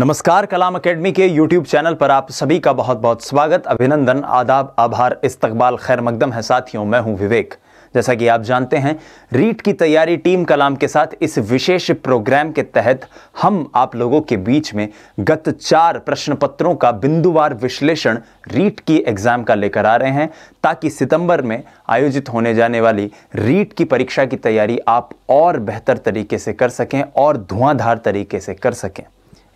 नमस्कार कलाम एकेडमी के YouTube channel पर आप सभी का बहुत बहुत स्वागत अभिनंदन आदाब आभार इस्तकबाल खैर मकदम है साथियों मैं हूं विवेक जैसा कि आप जानते हैं रीट की तैयारी टीम कलाम के साथ इस विशेष प्रोग्राम के तहत हम आप लोगों के बीच में गत चार प्रश्न पत्रों का बिंदुवार विश्लेषण रीट की एग्जाम का लेकर आ रहे हैं ताकि सितंबर में आयोजित होने जाने वाली रीट की परीक्षा की तैयारी आप और बेहतर तरीके से कर सकें और धुआंधार तरीके से कर सकें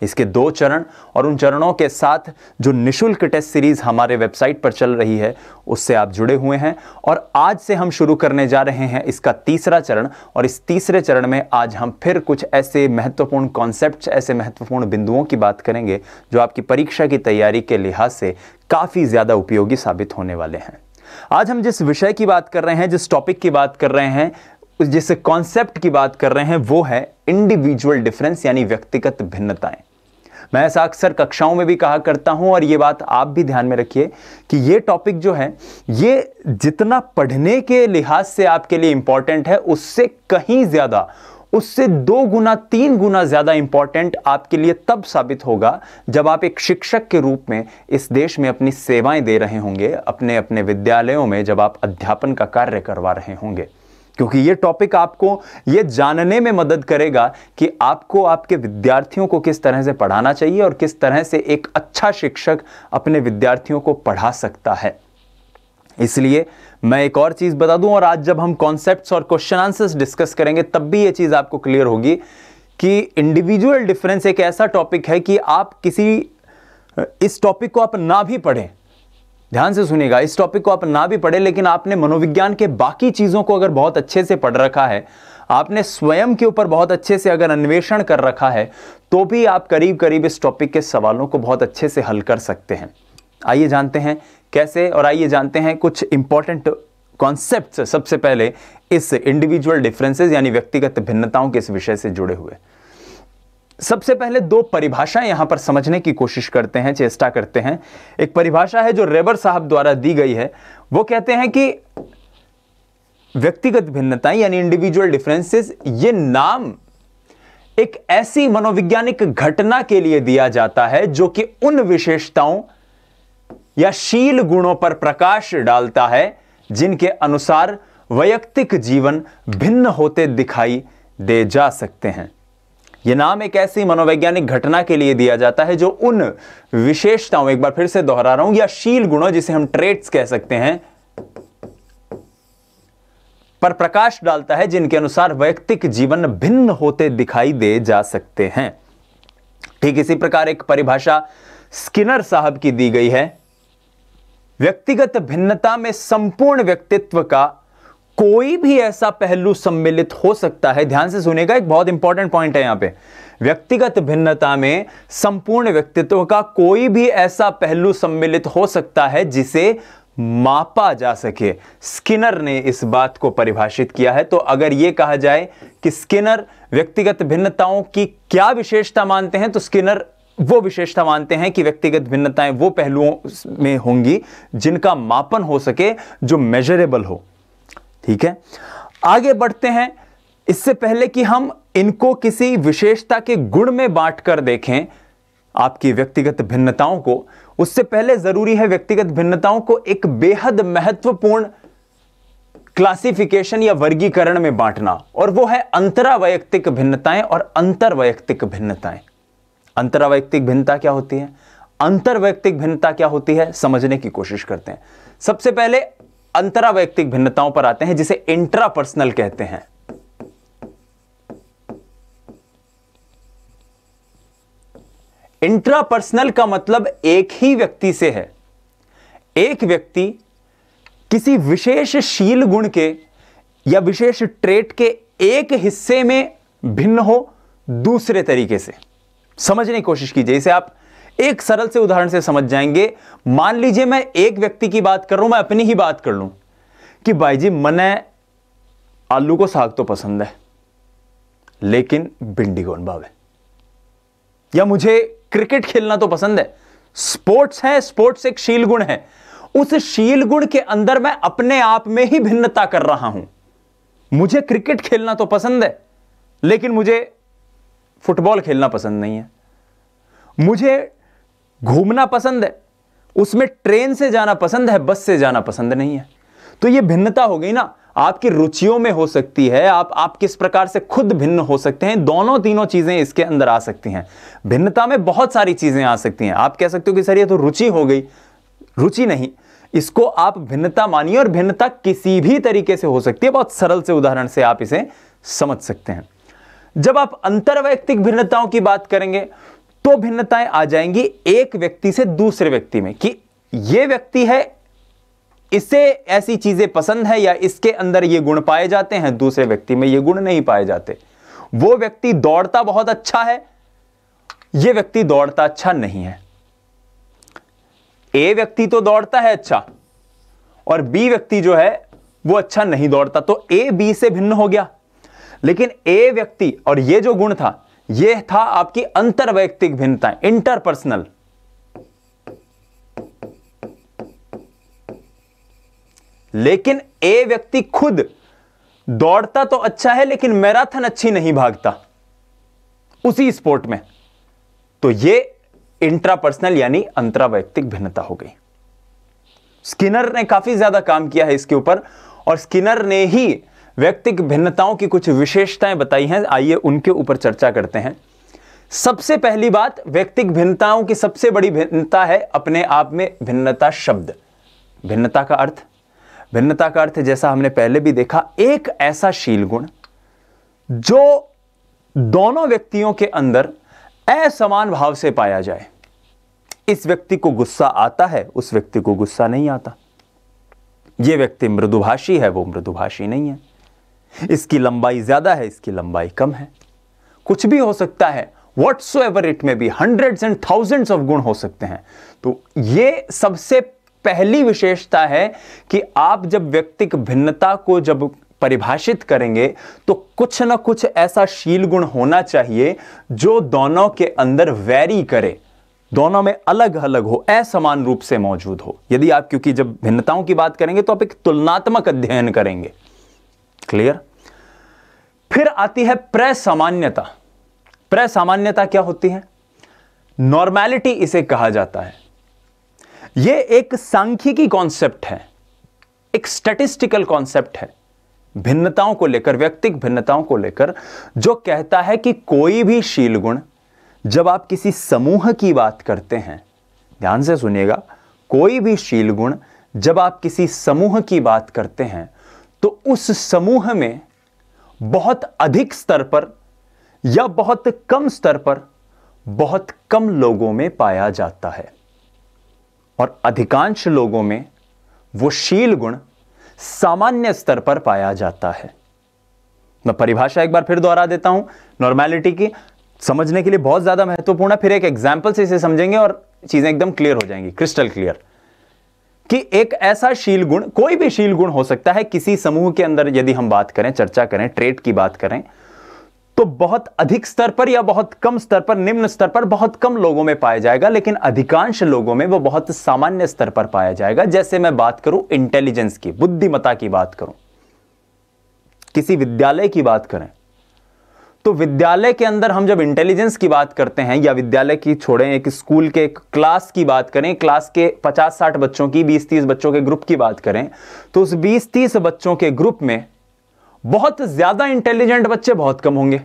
इसके दो चरण और उन चरणों के साथ जो निशुल्क टेस्ट सीरीज़ हमारे वेबसाइट पर चल रही है उससे आप जुड़े हुए हैं और आज से हम शुरू करने जा रहे हैं इसका तीसरा चरण और इस तीसरे चरण में आज हम फिर कुछ ऐसे महत्वपूर्ण कॉन्सेप्ट ऐसे महत्वपूर्ण बिंदुओं की बात करेंगे जो आपकी परीक्षा की तैयारी के लिहाज से काफ़ी ज़्यादा उपयोगी साबित होने वाले हैं आज हम जिस विषय की बात कर रहे हैं जिस टॉपिक की बात कर रहे हैं जिस कॉन्सेप्ट की बात कर रहे हैं वो है इंडिविजुअल डिफरेंस यानी व्यक्तिगत भिन्नताएं मैं ऐसा अक्सर कक्षाओं में भी कहा करता हूँ और ये बात आप भी ध्यान में रखिए कि ये टॉपिक जो है ये जितना पढ़ने के लिहाज से आपके लिए इंपॉर्टेंट है उससे कहीं ज़्यादा उससे दो गुना तीन गुना ज़्यादा इंपॉर्टेंट आपके लिए तब साबित होगा जब आप एक शिक्षक के रूप में इस देश में अपनी सेवाएं दे रहे होंगे अपने अपने विद्यालयों में जब आप अध्यापन का कार्य करवा रहे होंगे क्योंकि ये टॉपिक आपको ये जानने में मदद करेगा कि आपको आपके विद्यार्थियों को किस तरह से पढ़ाना चाहिए और किस तरह से एक अच्छा शिक्षक अपने विद्यार्थियों को पढ़ा सकता है इसलिए मैं एक और चीज़ बता दूं और आज जब हम कॉन्सेप्ट्स और क्वेश्चन आंसर्स डिस्कस करेंगे तब भी ये चीज़ आपको क्लियर होगी कि इंडिविजुअल डिफरेंस एक ऐसा टॉपिक है कि आप किसी इस टॉपिक को आप ना भी पढ़ें ध्यान से सुनिएगा इस टॉपिक को आप ना भी पढ़े लेकिन आपने मनोविज्ञान के बाकी चीज़ों को अगर बहुत अच्छे से पढ़ रखा है आपने स्वयं के ऊपर बहुत अच्छे से अगर अन्वेषण कर रखा है तो भी आप करीब करीब इस टॉपिक के सवालों को बहुत अच्छे से हल कर सकते हैं आइए जानते हैं कैसे और आइए जानते हैं कुछ इंपॉर्टेंट कॉन्सेप्ट सबसे पहले इस इंडिविजुअल डिफरेंसेस यानी व्यक्तिगत भिन्नताओं के इस विषय से जुड़े हुए सबसे पहले दो परिभाषाएं यहां पर समझने की कोशिश करते हैं चेष्टा करते हैं एक परिभाषा है जो रेबर साहब द्वारा दी गई है वो कहते हैं कि व्यक्तिगत भिन्नताएं यानी इंडिविजुअल डिफरेंसेस ये नाम एक ऐसी मनोवैज्ञानिक घटना के लिए दिया जाता है जो कि उन विशेषताओं या शील गुणों पर प्रकाश डालता है जिनके अनुसार वैयक्तिक जीवन भिन्न होते दिखाई दे जा सकते हैं यह नाम एक ऐसी मनोवैज्ञानिक घटना के लिए दिया जाता है जो उन विशेषताओं एक बार फिर से दोहरा रहा हूं या शील गुणों जिसे हम ट्रेट्स कह सकते हैं पर प्रकाश डालता है जिनके अनुसार वैयक्तिक जीवन भिन्न होते दिखाई दे जा सकते हैं ठीक इसी प्रकार एक परिभाषा स्किनर साहब की दी गई है व्यक्तिगत भिन्नता में संपूर्ण व्यक्तित्व का कोई भी ऐसा पहलू सम्मिलित हो सकता है ध्यान से सुनेगा एक बहुत इंपॉर्टेंट पॉइंट है यहां पे व्यक्तिगत भिन्नता में संपूर्ण व्यक्तित्व का कोई भी ऐसा पहलू सम्मिलित हो सकता है जिसे मापा जा सके स्किनर ने इस बात को परिभाषित किया है तो अगर यह कहा जाए कि स्किनर व्यक्तिगत भिन्नताओं की क्या विशेषता मानते हैं तो स्किनर वो विशेषता मानते हैं कि व्यक्तिगत भिन्नताएं वो पहलुओं में होंगी जिनका मापन हो सके जो मेजरेबल हो ठीक है आगे बढ़ते हैं इससे पहले कि हम इनको किसी विशेषता के गुण में बांट कर देखें आपकी व्यक्तिगत भिन्नताओं को उससे पहले जरूरी है व्यक्तिगत भिन्नताओं को एक बेहद महत्वपूर्ण क्लासिफिकेशन या वर्गीकरण में बांटना और वो है अंतरावैयक्तिक भिन्नताएं और अंतरवैयक्तिक भिन्नताएं अंतरावैयक्तिक भिन्नता क्या होती है अंतरवैयक्तिक भिन्नता क्या होती है समझने की कोशिश करते हैं सबसे पहले अंतरावैयक्तिक भिन्नताओं पर आते हैं जिसे इंट्रापर्सनल कहते हैं इंट्रापर्सनल का मतलब एक ही व्यक्ति से है एक व्यक्ति किसी विशेष शील गुण के या विशेष ट्रेट के एक हिस्से में भिन्न हो दूसरे तरीके से समझने की कोशिश कीजिए इसे आप एक सरल से उदाहरण से समझ जाएंगे मान लीजिए मैं एक व्यक्ति की बात कर रहा हूं मैं अपनी ही बात कर लू कि भाई जी मैंने आलू को साग तो पसंद है लेकिन भिंडी कौन है या मुझे क्रिकेट खेलना तो पसंद है स्पोर्ट्स है स्पोर्ट्स एक शील गुण है उस शील गुण के अंदर मैं अपने आप में ही भिन्नता कर रहा हूं मुझे क्रिकेट खेलना तो पसंद है लेकिन मुझे फुटबॉल खेलना पसंद नहीं है मुझे घूमना पसंद है उसमें ट्रेन से जाना पसंद है बस से जाना पसंद नहीं है तो ये भिन्नता हो गई ना आपकी रुचियों में हो सकती है आप आप किस प्रकार से खुद भिन्न हो सकते हैं दोनों तीनों चीज़ें इसके अंदर आ सकती हैं भिन्नता में बहुत सारी चीज़ें आ सकती हैं आप कह सकते हो कि सर ये तो रुचि हो गई रुचि नहीं इसको आप भिन्नता मानिए और भिन्नता किसी भी तरीके से हो सकती है बहुत सरल से उदाहरण से आप इसे समझ सकते हैं जब आप अंतर्वैयक्तिक भिन्नताओं की बात करेंगे तो भिन्नताएं आ जाएंगी एक व्यक्ति से दूसरे व्यक्ति में कि यह व्यक्ति है इसे ऐसी चीजें पसंद है या इसके अंदर ये गुण पाए जाते हैं दूसरे व्यक्ति में ये गुण नहीं पाए जाते वो व्यक्ति दौड़ता बहुत अच्छा है ये व्यक्ति दौड़ता अच्छा नहीं है ए व्यक्ति तो दौड़ता है अच्छा और बी व्यक्ति जो है वो अच्छा नहीं दौड़ता तो ए बी से भिन्न हो गया लेकिन ए व्यक्ति और ये जो गुण था यह था आपकी अंतर्वैयक्तिक भिन्नता इंटरपर्सनल लेकिन ए व्यक्ति खुद दौड़ता तो अच्छा है लेकिन मैराथन अच्छी नहीं भागता उसी स्पोर्ट में तो यह इंट्रापर्सनल यानी अंतरावैयक्तिक भिन्नता हो गई स्किनर ने काफी ज्यादा काम किया है इसके ऊपर और स्किनर ने ही व्यक्तिक भिन्नताओं की कुछ विशेषताएं बताई हैं आइए उनके ऊपर चर्चा करते हैं सबसे पहली बात व्यक्तिक भिन्नताओं की सबसे बड़ी भिन्नता है अपने आप में भिन्नता शब्द भिन्नता का अर्थ भिन्नता का अर्थ जैसा हमने पहले भी देखा एक ऐसा शील गुण जो दोनों व्यक्तियों के अंदर असमान भाव से पाया जाए इस व्यक्ति को गुस्सा आता है उस व्यक्ति को गुस्सा नहीं आता यह व्यक्ति मृदुभाषी है वो मृदुभाषी नहीं है इसकी लंबाई ज्यादा है इसकी लंबाई कम है कुछ भी हो सकता है वट सो एवर इट में भी हंड्रेड एंड थाउजेंड ऑफ गुण हो सकते हैं तो ये सबसे पहली विशेषता है कि आप जब व्यक्तिक भिन्नता को जब परिभाषित करेंगे तो कुछ ना कुछ ऐसा शील गुण होना चाहिए जो दोनों के अंदर वैरी करे दोनों में अलग अलग हो असमान रूप से मौजूद हो यदि आप क्योंकि जब भिन्नताओं की बात करेंगे तो आप एक तुलनात्मक अध्ययन करेंगे क्लियर फिर आती है प्रसामान्यता प्रसामान्यता क्या होती है नॉर्मैलिटी इसे कहा जाता है यह एक सांख्यिकी कॉन्सेप्ट है एक स्टेटिस्टिकल कॉन्सेप्ट है भिन्नताओं को लेकर व्यक्तिक भिन्नताओं को लेकर जो कहता है कि कोई भी शील गुण जब आप किसी समूह की बात करते हैं ध्यान से सुनिएगा कोई भी शील गुण जब आप किसी समूह की बात करते हैं तो उस समूह में बहुत अधिक स्तर पर या बहुत कम स्तर पर बहुत कम लोगों में पाया जाता है और अधिकांश लोगों में वो शील गुण सामान्य स्तर पर पाया जाता है मैं परिभाषा एक बार फिर दोहरा देता हूं नॉर्मैलिटी की समझने के लिए बहुत ज्यादा महत्वपूर्ण है फिर एक एग्जाम्पल से इसे समझेंगे और चीजें एकदम क्लियर हो जाएंगी क्रिस्टल क्लियर कि एक ऐसा शील गुण कोई भी शील गुण हो सकता है किसी समूह के अंदर यदि हम बात करें चर्चा करें ट्रेड की बात करें तो बहुत अधिक स्तर पर या बहुत कम स्तर पर निम्न स्तर पर बहुत कम लोगों में पाया जाएगा लेकिन अधिकांश लोगों में वो बहुत सामान्य स्तर पर पाया जाएगा जैसे मैं बात करूं इंटेलिजेंस की बुद्धिमता की बात करूं किसी विद्यालय की बात करें तो विद्यालय के अंदर हम जब इंटेलिजेंस की बात करते हैं या विद्यालय की छोड़ें एक स्कूल के क्लास की बात करें क्लास के 50-60 बच्चों की 20-30 बच्चों के ग्रुप की बात करें तो उस 20-30 बच्चों के ग्रुप में बहुत ज़्यादा इंटेलिजेंट बच्चे बहुत कम होंगे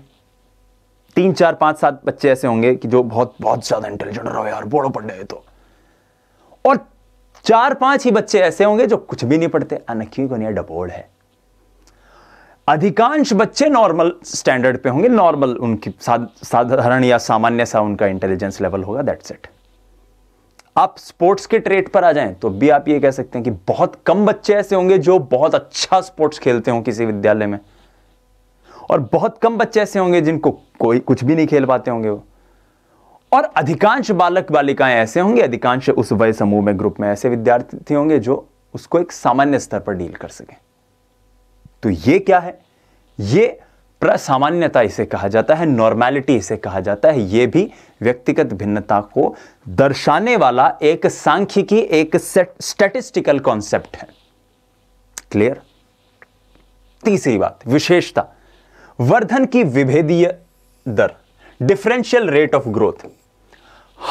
तीन चार पांच सात बच्चे ऐसे होंगे कि जो बहुत बहुत ज़्यादा इंटेलिजेंट रहो यार बोड़ो पढ़ रहे तो और चार पांच ही बच्चे ऐसे होंगे जो कुछ भी नहीं पढ़ते अनखी को नहीं डबोड़ है अधिकांश बच्चे नॉर्मल स्टैंडर्ड पे होंगे नॉर्मल उनकी साधारण या सामान्य सा उनका इंटेलिजेंस लेवल होगा दैट्स इट आप स्पोर्ट्स के ट्रेड पर आ जाएं तो भी आप ये कह सकते हैं कि बहुत कम बच्चे ऐसे होंगे जो बहुत अच्छा स्पोर्ट्स खेलते हों किसी विद्यालय में और बहुत कम बच्चे ऐसे होंगे जिनको कोई कुछ भी नहीं खेल पाते होंगे वो और अधिकांश बालक बालिकाएं ऐसे होंगे अधिकांश उस वय समूह में ग्रुप में ऐसे विद्यार्थी होंगे जो उसको एक सामान्य स्तर पर डील कर सकें तो ये क्या है ये प्रसामान्यता इसे कहा जाता है नॉर्मैलिटी इसे कहा जाता है ये भी व्यक्तिगत भिन्नता को दर्शाने वाला एक सांख्यिकी एक स्टेटिस्टिकल कॉन्सेप्ट है क्लियर तीसरी बात विशेषता वर्धन की विभेदीय दर डिफरेंशियल रेट ऑफ ग्रोथ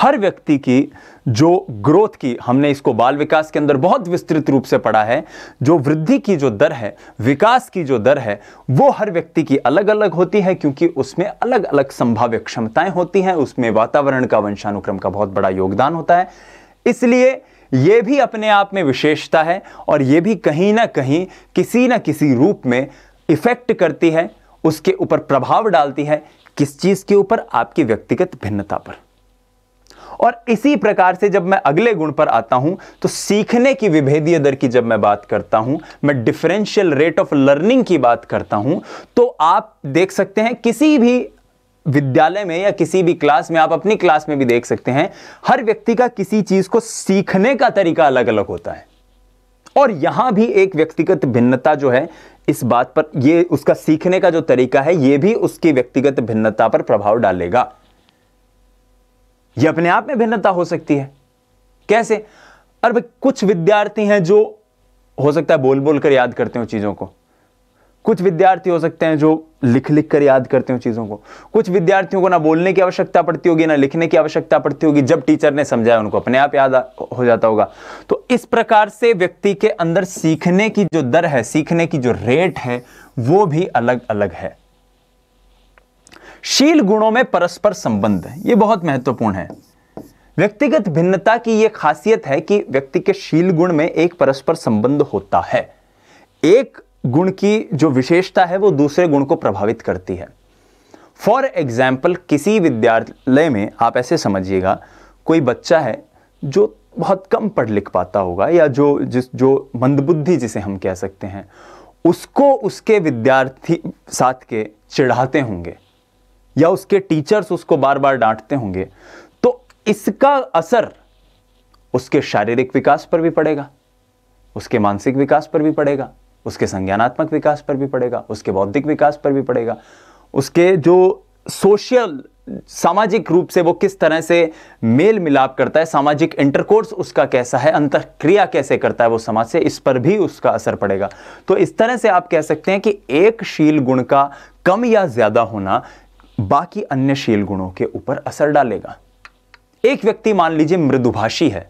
हर व्यक्ति की जो ग्रोथ की हमने इसको बाल विकास के अंदर बहुत विस्तृत रूप से पढ़ा है जो वृद्धि की जो दर है विकास की जो दर है वो हर व्यक्ति की अलग अलग होती है क्योंकि उसमें अलग अलग संभाव्य क्षमताएं होती हैं उसमें वातावरण का वंशानुक्रम का बहुत बड़ा योगदान होता है इसलिए ये भी अपने आप में विशेषता है और ये भी कहीं ना कहीं किसी ना किसी रूप में इफेक्ट करती है उसके ऊपर प्रभाव डालती है किस चीज़ के ऊपर आपकी व्यक्तिगत भिन्नता पर और इसी प्रकार से जब मैं अगले गुण पर आता हूं तो सीखने की विभेदीय दर की जब मैं बात करता हूं मैं डिफरेंशियल रेट ऑफ लर्निंग की बात करता हूं तो आप देख सकते हैं किसी भी विद्यालय में या किसी भी क्लास में आप अपनी क्लास में भी देख सकते हैं हर व्यक्ति का किसी चीज को सीखने का तरीका अलग अलग होता है और यहां भी एक व्यक्तिगत भिन्नता जो है इस बात पर यह उसका सीखने का जो तरीका है यह भी उसकी व्यक्तिगत भिन्नता पर प्रभाव डालेगा यह अपने आप में भिन्नता हो सकती है कैसे अरे कुछ विद्यार्थी हैं जो हो सकता है बोल बोल कर याद करते हो चीज़ों को कुछ विद्यार्थी हो सकते हैं जो लिख लिख कर याद करते हो चीज़ों को कुछ विद्यार्थियों को ना बोलने की आवश्यकता पड़ती होगी ना लिखने की आवश्यकता पड़ती होगी जब टीचर ने समझाया उनको अपने आप याद हो जाता होगा तो इस प्रकार से व्यक्ति के अंदर सीखने की जो दर है सीखने की जो रेट है वो भी अलग अलग है शील गुणों में परस्पर संबंध है ये बहुत महत्वपूर्ण है व्यक्तिगत भिन्नता की यह खासियत है कि व्यक्ति के शील गुण में एक परस्पर संबंध होता है एक गुण की जो विशेषता है वो दूसरे गुण को प्रभावित करती है फॉर एग्जाम्पल किसी विद्यालय में आप ऐसे समझिएगा कोई बच्चा है जो बहुत कम पढ़ लिख पाता होगा या जो जिस जो मंदबुद्धि जिसे हम कह सकते हैं उसको उसके विद्यार्थी साथ के चिढ़ाते होंगे या उसके टीचर्स उसको बार बार डांटते होंगे तो इसका असर उसके शारीरिक विकास पर भी पड़ेगा उसके मानसिक विकास पर भी पड़ेगा उसके संज्ञानात्मक विकास पर भी पड़ेगा उसके बौद्धिक विकास पर भी पड़ेगा उसके जो सोशल सामाजिक रूप से वो किस तरह से मेल मिलाप करता है सामाजिक इंटरकोर्स उसका कैसा है अंतक्रिया कैसे करता है वो समाज से इस पर भी उसका असर पड़ेगा तो इस तरह से आप कह सकते हैं कि एक शील गुण का कम या ज़्यादा होना बाकी अन्य शील गुणों के ऊपर असर डालेगा एक व्यक्ति मान लीजिए मृदुभाषी है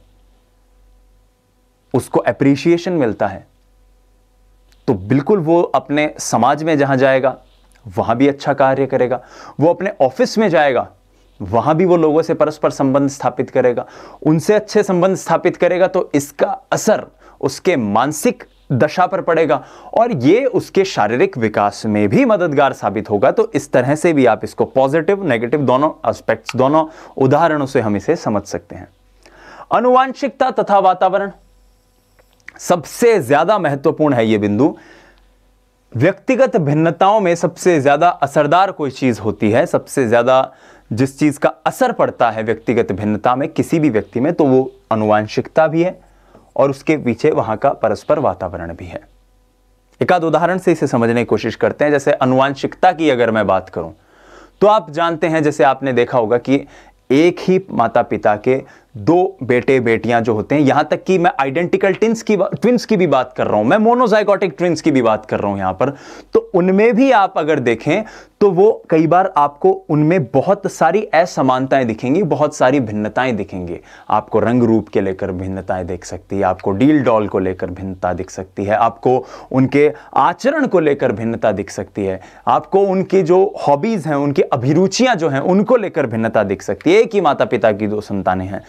उसको एप्रिशिएशन मिलता है तो बिल्कुल वो अपने समाज में जहां जाएगा वहां भी अच्छा कार्य करेगा वो अपने ऑफिस में जाएगा वहां भी वो लोगों से परस्पर संबंध स्थापित करेगा उनसे अच्छे संबंध स्थापित करेगा तो इसका असर उसके मानसिक दशा पर पड़ेगा और ये उसके शारीरिक विकास में भी मददगार साबित होगा तो इस तरह से भी आप इसको पॉजिटिव नेगेटिव दोनों एस्पेक्ट्स दोनों उदाहरणों से हम इसे समझ सकते हैं अनुवांशिकता तथा वातावरण सबसे ज्यादा महत्वपूर्ण है यह बिंदु व्यक्तिगत भिन्नताओं में सबसे ज्यादा असरदार कोई चीज होती है सबसे ज्यादा जिस चीज का असर पड़ता है व्यक्तिगत भिन्नता में किसी भी व्यक्ति में तो वो अनुवांशिकता भी है और उसके पीछे वहां का परस्पर वातावरण भी है एकाध उदाहरण से इसे समझने की कोशिश करते हैं जैसे अनुवांशिकता की अगर मैं बात करूं तो आप जानते हैं जैसे आपने देखा होगा कि एक ही माता पिता के दो बेटे बेटियां जो होते हैं यहां तक कि मैं आइडेंटिकल टिन्स की ट्विंस की भी बात कर रहा हूं मैं मोनोजाइगोटिक ट्विंस की भी बात कर रहा हूं यहां पर तो उनमें भी आप अगर देखें तो वो कई बार आपको उनमें बहुत सारी असमानताएं दिखेंगी बहुत सारी भिन्नताएं दिखेंगी आपको रंग रूप के लेकर भिन्नताएं दिख सकती है आपको डील डॉल को लेकर भिन्नता दिख सकती है आपको उनके आचरण को लेकर भिन्नता दिख सकती है आपको उनकी जो हॉबीज़ हैं उनकी अभिरुचियां जो हैं उनको लेकर भिन्नता दिख सकती है एक ही माता पिता की दो संतानें हैं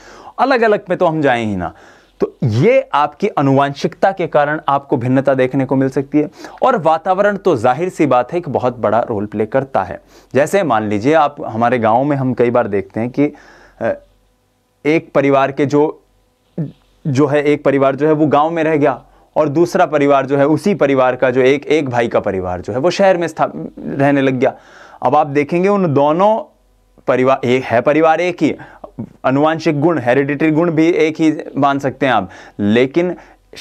अलग अलग पे तो हम जाए ही ना तो ये आपकी अनुवांशिकता के कारण आपको भिन्नता देखने को मिल सकती है और वातावरण तो जाहिर सी बात है एक बहुत बड़ा रोल प्ले करता है जैसे मान लीजिए आप हमारे गाँव में हम कई बार देखते हैं कि एक परिवार के जो जो है एक परिवार जो है वो गांव में रह गया और दूसरा परिवार जो है उसी परिवार का जो एक एक भाई का परिवार जो है वो शहर में रहने लग गया अब आप देखेंगे उन दोनों परिवार एक है परिवार एक ही अनुवांशिक गुण हेरिडिटरी गुण भी एक ही मान सकते हैं आप लेकिन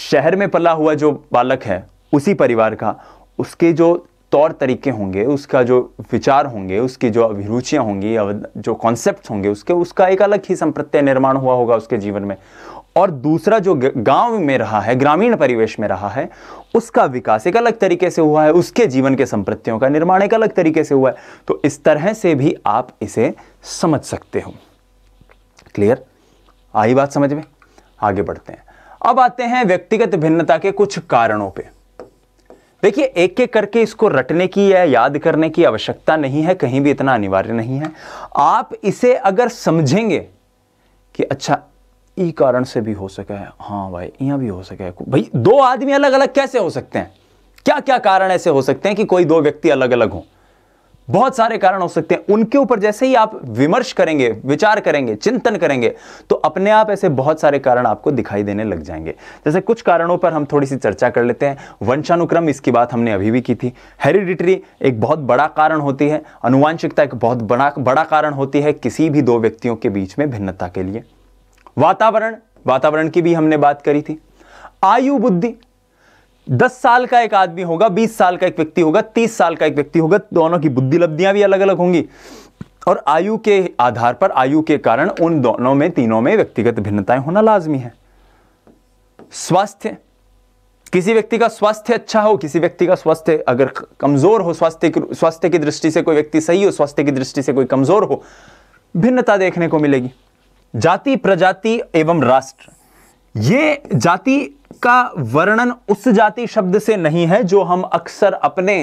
शहर में पला हुआ जो बालक है उसी परिवार का उसके जो तौर तरीके होंगे उसका जो विचार होंगे उसकी जो अभिरुचियाँ होंगी जो कॉन्सेप्ट होंगे उसके उसका एक अलग ही संप्रत्यय निर्माण हुआ होगा उसके जीवन में और दूसरा जो गांव में रहा है ग्रामीण परिवेश में रहा है उसका विकास एक अलग तरीके से हुआ है उसके जीवन के संप्रत्यों का निर्माण एक अलग तरीके से हुआ है तो इस तरह से भी आप इसे समझ सकते हो क्लियर आई बात समझ में आगे बढ़ते हैं अब आते हैं व्यक्तिगत भिन्नता के कुछ कारणों पे देखिए एक एक करके इसको रटने की या याद करने की आवश्यकता नहीं है कहीं भी इतना अनिवार्य नहीं है आप इसे अगर समझेंगे कि अच्छा ई कारण से भी हो सका है हाँ भाई यहां भी हो सका है भाई दो आदमी अलग अलग कैसे हो सकते हैं क्या क्या कारण ऐसे हो सकते हैं कि कोई दो व्यक्ति अलग अलग हों बहुत सारे कारण हो सकते हैं उनके ऊपर जैसे ही आप विमर्श करेंगे विचार करेंगे चिंतन करेंगे तो अपने आप ऐसे बहुत सारे कारण आपको दिखाई देने लग जाएंगे जैसे कुछ कारणों पर हम थोड़ी सी चर्चा कर लेते हैं वंशानुक्रम इसकी बात हमने अभी भी की थी हेरिडिटरी एक बहुत बड़ा कारण होती है अनुवांशिकता एक बहुत बड़ा बड़ा कारण होती है किसी भी दो व्यक्तियों के बीच में भिन्नता के लिए वातावरण वातावरण की भी हमने बात करी थी आयु बुद्धि दस साल का एक आदमी होगा बीस साल का एक व्यक्ति होगा तीस साल का एक व्यक्ति होगा दोनों की बुद्धि लब्धियां भी अलग अलग होंगी और आयु के आधार पर आयु के कारण उन दोनों में तीनों में व्यक्तिगत भिन्नताएं होना लाजमी है स्वास्थ्य किसी व्यक्ति का स्वास्थ्य अच्छा हो किसी व्यक्ति का स्वास्थ्य अगर कमजोर हो स्वास्थ्य स्वास्थ्य की दृष्टि से कोई व्यक्ति सही हो स्वास्थ्य की दृष्टि से कोई कमजोर हो भिन्नता देखने को मिलेगी जाति प्रजाति एवं राष्ट्र ये जाति का वर्णन उस जाति शब्द से नहीं है जो हम अक्सर अपने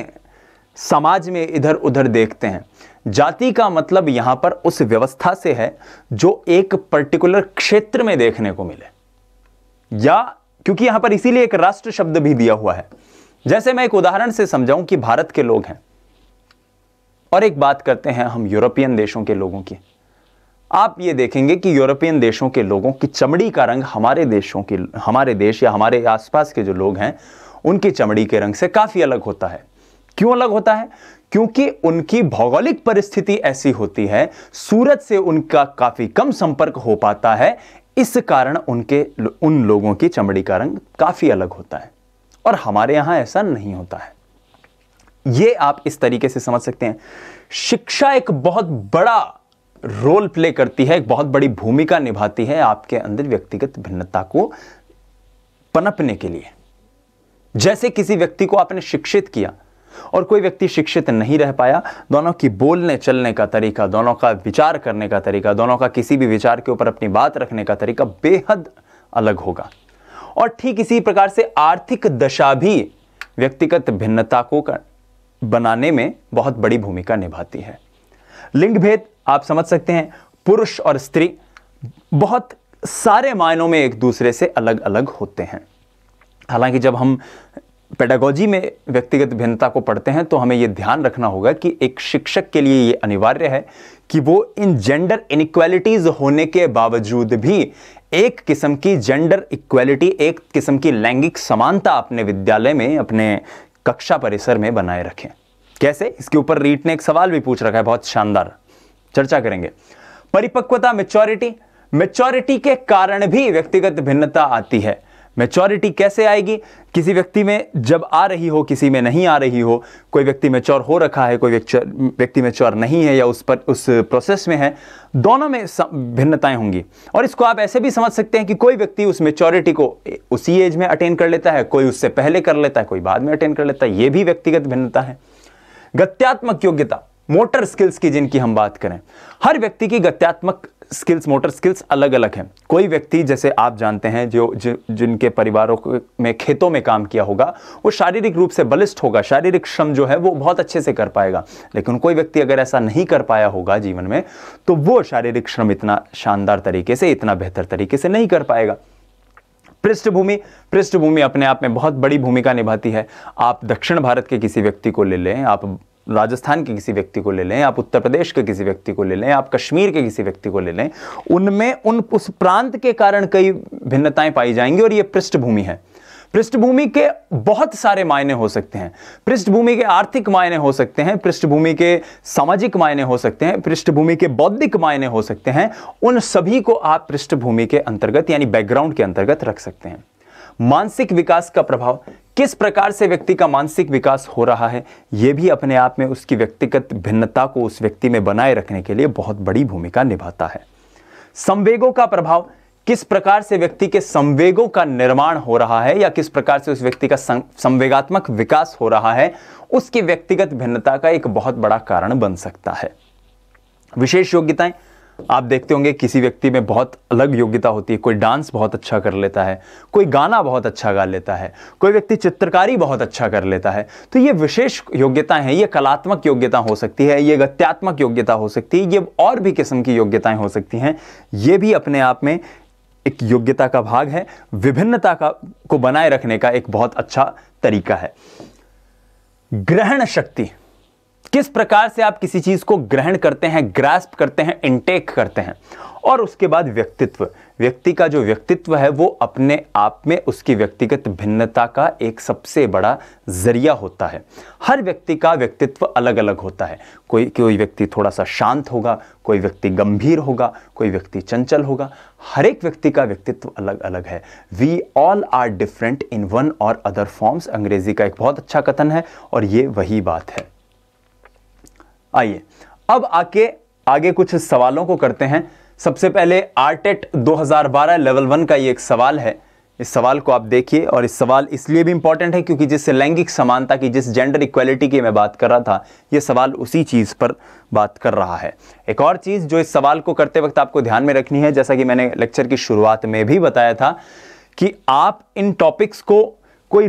समाज में इधर उधर देखते हैं जाति का मतलब यहां पर उस व्यवस्था से है जो एक पर्टिकुलर क्षेत्र में देखने को मिले या क्योंकि यहां पर इसीलिए एक राष्ट्र शब्द भी दिया हुआ है जैसे मैं एक उदाहरण से समझाऊं कि भारत के लोग हैं और एक बात करते हैं हम यूरोपियन देशों के लोगों की आप ये देखेंगे कि यूरोपियन देशों के लोगों की चमड़ी का रंग हमारे देशों की हमारे देश या हमारे आसपास के जो लोग हैं उनकी चमड़ी के रंग से काफ़ी अलग होता है क्यों अलग होता है क्योंकि उनकी भौगोलिक परिस्थिति ऐसी होती है सूरज से उनका काफ़ी कम संपर्क हो पाता है इस कारण उनके उन लोगों की चमड़ी का रंग काफ़ी अलग होता है और हमारे यहाँ ऐसा नहीं होता है ये आप इस तरीके से समझ सकते हैं शिक्षा एक बहुत बड़ा रोल प्ले करती है एक बहुत बड़ी भूमिका निभाती है आपके अंदर व्यक्तिगत भिन्नता को पनपने के लिए जैसे किसी व्यक्ति को आपने शिक्षित किया और कोई व्यक्ति शिक्षित नहीं रह पाया दोनों की बोलने चलने का तरीका दोनों का विचार करने का तरीका दोनों का किसी भी विचार के ऊपर अपनी बात रखने का तरीका बेहद अलग होगा और ठीक इसी प्रकार से आर्थिक दशा भी व्यक्तिगत भिन्नता को बनाने में बहुत बड़ी भूमिका निभाती है लिंग भेद आप समझ सकते हैं पुरुष और स्त्री बहुत सारे मायनों में एक दूसरे से अलग अलग होते हैं हालांकि जब हम पेडागोजी में व्यक्तिगत भिन्नता को पढ़ते हैं तो हमें यह ध्यान रखना होगा कि एक शिक्षक के लिए ये अनिवार्य है कि वो इन जेंडर इनक्वालिटीज़ होने के बावजूद भी एक किस्म की जेंडर इक्वालिटी एक किस्म की लैंगिक समानता अपने विद्यालय में अपने कक्षा परिसर में बनाए रखें कैसे इसके ऊपर रीट ने एक सवाल भी पूछ रखा है बहुत शानदार चर्चा करेंगे परिपक्वता मेच्योरिटी मेच्योरिटी के कारण भी व्यक्तिगत भिन्नता आती है मेच्योरिटी कैसे आएगी किसी व्यक्ति में जब आ रही हो किसी में नहीं आ रही हो कोई व्यक्ति मेच्योर हो रखा है कोई व्यक्ति मेच्योर नहीं है या उस पर उस प्रोसेस में है दोनों में भिन्नताएं होंगी और इसको आप ऐसे भी समझ सकते हैं कि कोई व्यक्ति उस मेच्योरिटी को उसी एज में अटेन कर लेता है कोई उससे पहले कर लेता है कोई बाद में अटेन कर लेता है ये भी व्यक्तिगत भिन्नता है गत्यात्मक योग्यता मोटर स्किल्स की जिनकी हम बात करें हर व्यक्ति की गत्यात्मक स्किल्स मोटर स्किल्स अलग अलग हैं कोई व्यक्ति जैसे आप जानते हैं जो जिनके परिवारों में खेतों में काम किया होगा वो शारीरिक रूप से बलिष्ठ होगा शारीरिक श्रम जो है वो बहुत अच्छे से कर पाएगा लेकिन कोई व्यक्ति अगर ऐसा नहीं कर पाया होगा जीवन में तो वो शारीरिक श्रम इतना शानदार तरीके से इतना बेहतर तरीके से नहीं कर पाएगा पृष्ठभूमि पृष्ठभूमि अपने आप में बहुत बड़ी भूमिका निभाती है आप दक्षिण भारत के किसी व्यक्ति को ले लें आप राजस्थान के किसी व्यक्ति को ले लें आप उत्तर प्रदेश के किसी व्यक्ति को ले लें आप कश्मीर के किसी व्यक्ति को ले लें उनमें उन उस प्रांत के कारण कई भिन्नताएं पाई जाएंगी और ये पृष्ठभूमि है पृष्ठभूमि के बहुत सारे मायने हो सकते हैं पृष्ठभूमि के आर्थिक मायने हो सकते हैं पृष्ठभूमि के सामाजिक मायने हो सकते हैं पृष्ठभूमि के बौद्धिक मायने हो सकते हैं उन सभी को आप पृष्ठभूमि के अंतर्गत यानी बैकग्राउंड के अंतर्गत रख सकते हैं मानसिक विकास का प्रभाव किस प्रकार से व्यक्ति का मानसिक विकास हो रहा है यह भी अपने आप में उसकी व्यक्तिगत भिन्नता को उस व्यक्ति में बनाए रखने के लिए बहुत बड़ी भूमिका निभाता है संवेगों का प्रभाव किस प्रकार से व्यक्ति के संवेगों का निर्माण हो रहा है या किस प्रकार से उस व्यक्ति का संवेगात्मक विकास हो रहा है उसकी व्यक्तिगत भिन्नता का एक बहुत बड़ा कारण बन सकता है विशेष योग्यताएं आप देखते होंगे किसी व्यक्ति में बहुत अलग योग्यता होती है कोई डांस बहुत अच्छा कर लेता है कोई गाना बहुत अच्छा गा लेता है कोई व्यक्ति चित्रकारी बहुत अच्छा कर लेता है तो ये विशेष योग्यताएं हैं ये कलात्मक योग्यता हो सकती है ये गत्यात्मक योग्यता हो सकती है ये और भी किस्म की योग्यताएं हो सकती हैं ये भी अपने आप में एक योग्यता का भाग है विभिन्नता का को बनाए रखने का एक बहुत अच्छा तरीका है ग्रहण शक्ति किस प्रकार से आप किसी चीज़ को ग्रहण करते हैं ग्रास्प करते हैं इनटेक करते हैं और उसके बाद व्यक्तित्व व्यक्ति का जो व्यक्तित्व है वो अपने आप में उसकी व्यक्तिगत भिन्नता का एक सबसे बड़ा जरिया होता है हर व्यक्ति का व्यक्तित्व अलग अलग होता है कोई कोई व्यक्ति थोड़ा सा शांत होगा कोई व्यक्ति गंभीर होगा कोई व्यक्ति चंचल होगा हर एक व्यक्ति का व्यक्तित्व अलग अलग है we all are different in one or other forms अंग्रेजी का एक बहुत अच्छा कथन है और ये वही बात है आइए अब आके आगे कुछ सवालों को करते हैं सबसे पहले आरटेट 2012 लेवल वन का ये एक सवाल है इस सवाल को आप देखिए और इस सवाल इसलिए भी इंपॉर्टेंट है क्योंकि जिस लैंगिक समानता की जिस जेंडर इक्वेलिटी की मैं बात कर रहा था ये सवाल उसी चीज़ पर बात कर रहा है एक और चीज़ जो इस सवाल को करते वक्त आपको ध्यान में रखनी है जैसा कि मैंने लेक्चर की शुरुआत में भी बताया था कि आप इन टॉपिक्स को कोई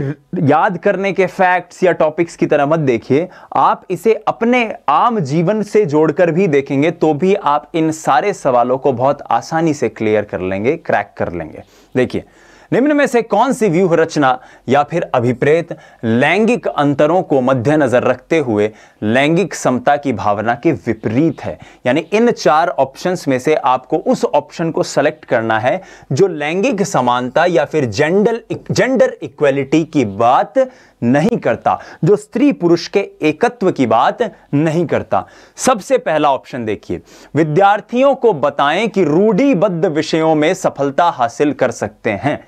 याद करने के फैक्ट्स या टॉपिक्स की तरह मत देखिए आप इसे अपने आम जीवन से जोड़कर भी देखेंगे तो भी आप इन सारे सवालों को बहुत आसानी से क्लियर कर लेंगे क्रैक कर लेंगे देखिए निम्न में से कौन सी व्यूह रचना या फिर अभिप्रेत लैंगिक अंतरों को मद्देनजर रखते हुए लैंगिक समता की भावना के विपरीत है यानी इन चार ऑप्शंस में से आपको उस ऑप्शन को सेलेक्ट करना है जो लैंगिक समानता या फिर जेंडर जेंडर इक्वेलिटी की बात नहीं करता जो स्त्री पुरुष के एकत्व की बात नहीं करता सबसे पहला ऑप्शन देखिए विद्यार्थियों को बताएं कि रूढ़ीबद्ध विषयों में सफलता हासिल कर सकते हैं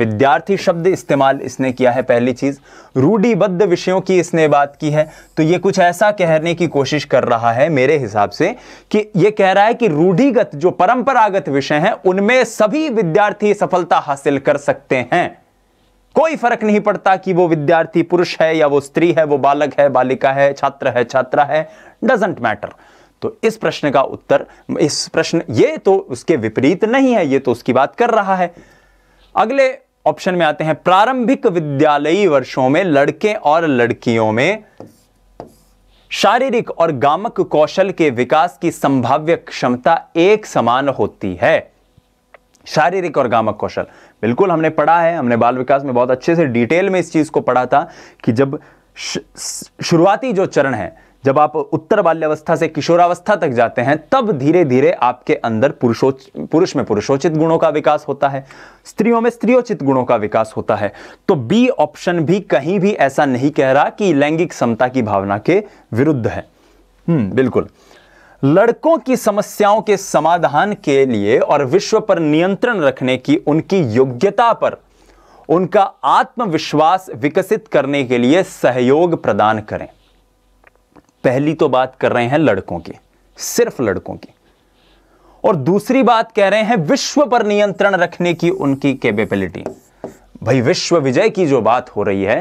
विद्यार्थी शब्द इस्तेमाल इसने किया है पहली चीज़ रूढ़िबद्ध विषयों की इसने बात की है तो ये कुछ ऐसा कहने की कोशिश कर रहा है मेरे हिसाब से कि ये कह रहा है कि रूढ़िगत जो परंपरागत विषय हैं उनमें सभी विद्यार्थी सफलता हासिल कर सकते हैं कोई फर्क नहीं पड़ता कि वो विद्यार्थी पुरुष है या वो स्त्री है वो बालक है बालिका है छात्र है छात्रा है डजेंट मैटर तो इस प्रश्न का उत्तर इस प्रश्न ये तो उसके विपरीत नहीं है ये तो उसकी बात कर रहा है अगले ऑप्शन में आते हैं प्रारंभिक विद्यालयी वर्षों में लड़के और लड़कियों में शारीरिक और गामक कौशल के विकास की संभाव्य क्षमता एक समान होती है शारीरिक और गामक कौशल बिल्कुल हमने पढ़ा है हमने बाल विकास में बहुत अच्छे से डिटेल में इस चीज को पढ़ा था कि जब शुरुआती जो चरण है जब आप उत्तर बाल्यावस्था से किशोरावस्था तक जाते हैं तब धीरे धीरे आपके अंदर पुरुषोच पुरुष में पुरुषोचित गुणों का विकास होता है स्त्रियों में स्त्रियोचित गुणों का विकास होता है तो बी ऑप्शन भी कहीं भी ऐसा नहीं कह रहा कि लैंगिक समता की भावना के विरुद्ध है हम्म, बिल्कुल लड़कों की समस्याओं के समाधान के लिए और विश्व पर नियंत्रण रखने की उनकी योग्यता पर उनका आत्मविश्वास विकसित करने के लिए सहयोग प्रदान करें पहली तो बात कर रहे हैं लड़कों की सिर्फ लड़कों की और दूसरी बात कह रहे हैं विश्व पर नियंत्रण रखने की उनकी कैपेबिलिटी भाई विश्व विजय की जो बात हो रही है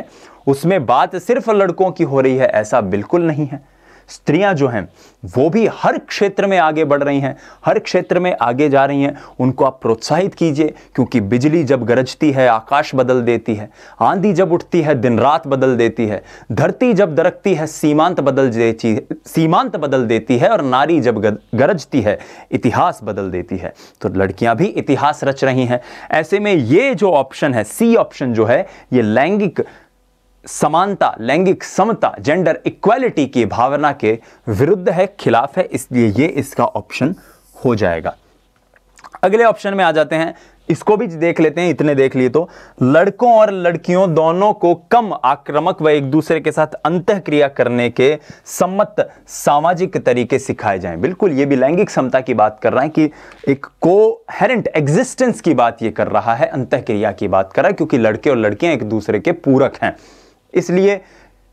उसमें बात सिर्फ लड़कों की हो रही है ऐसा बिल्कुल नहीं है स्त्रियां जो हैं वो भी हर क्षेत्र में आगे बढ़ रही हैं हर क्षेत्र में आगे जा रही हैं उनको आप प्रोत्साहित कीजिए क्योंकि बिजली जब गरजती है आकाश बदल देती है आंधी जब उठती है दिन रात बदल देती है धरती जब दरकती है सीमांत बदल देती सीमांत बदल देती है और नारी जब गरजती है इतिहास बदल देती है तो लड़कियां भी इतिहास रच रही हैं ऐसे में ये जो ऑप्शन है सी ऑप्शन जो है ये लैंगिक समानता लैंगिक समता जेंडर इक्वालिटी की भावना के विरुद्ध है खिलाफ है इसलिए ये इसका ऑप्शन हो जाएगा अगले ऑप्शन में आ जाते हैं इसको भी देख लेते हैं इतने देख लिए तो लड़कों और लड़कियों दोनों को कम आक्रामक व एक दूसरे के साथ अंत क्रिया करने के सम्मत सामाजिक तरीके सिखाए जाएं बिल्कुल ये भी लैंगिक समता की बात कर रहा है कि एक कोहेरेंट एग्जिस्टेंस की बात ये कर रहा है अंत क्रिया की बात कर रहा है क्योंकि लड़के और लड़कियां एक दूसरे के पूरक हैं इसलिए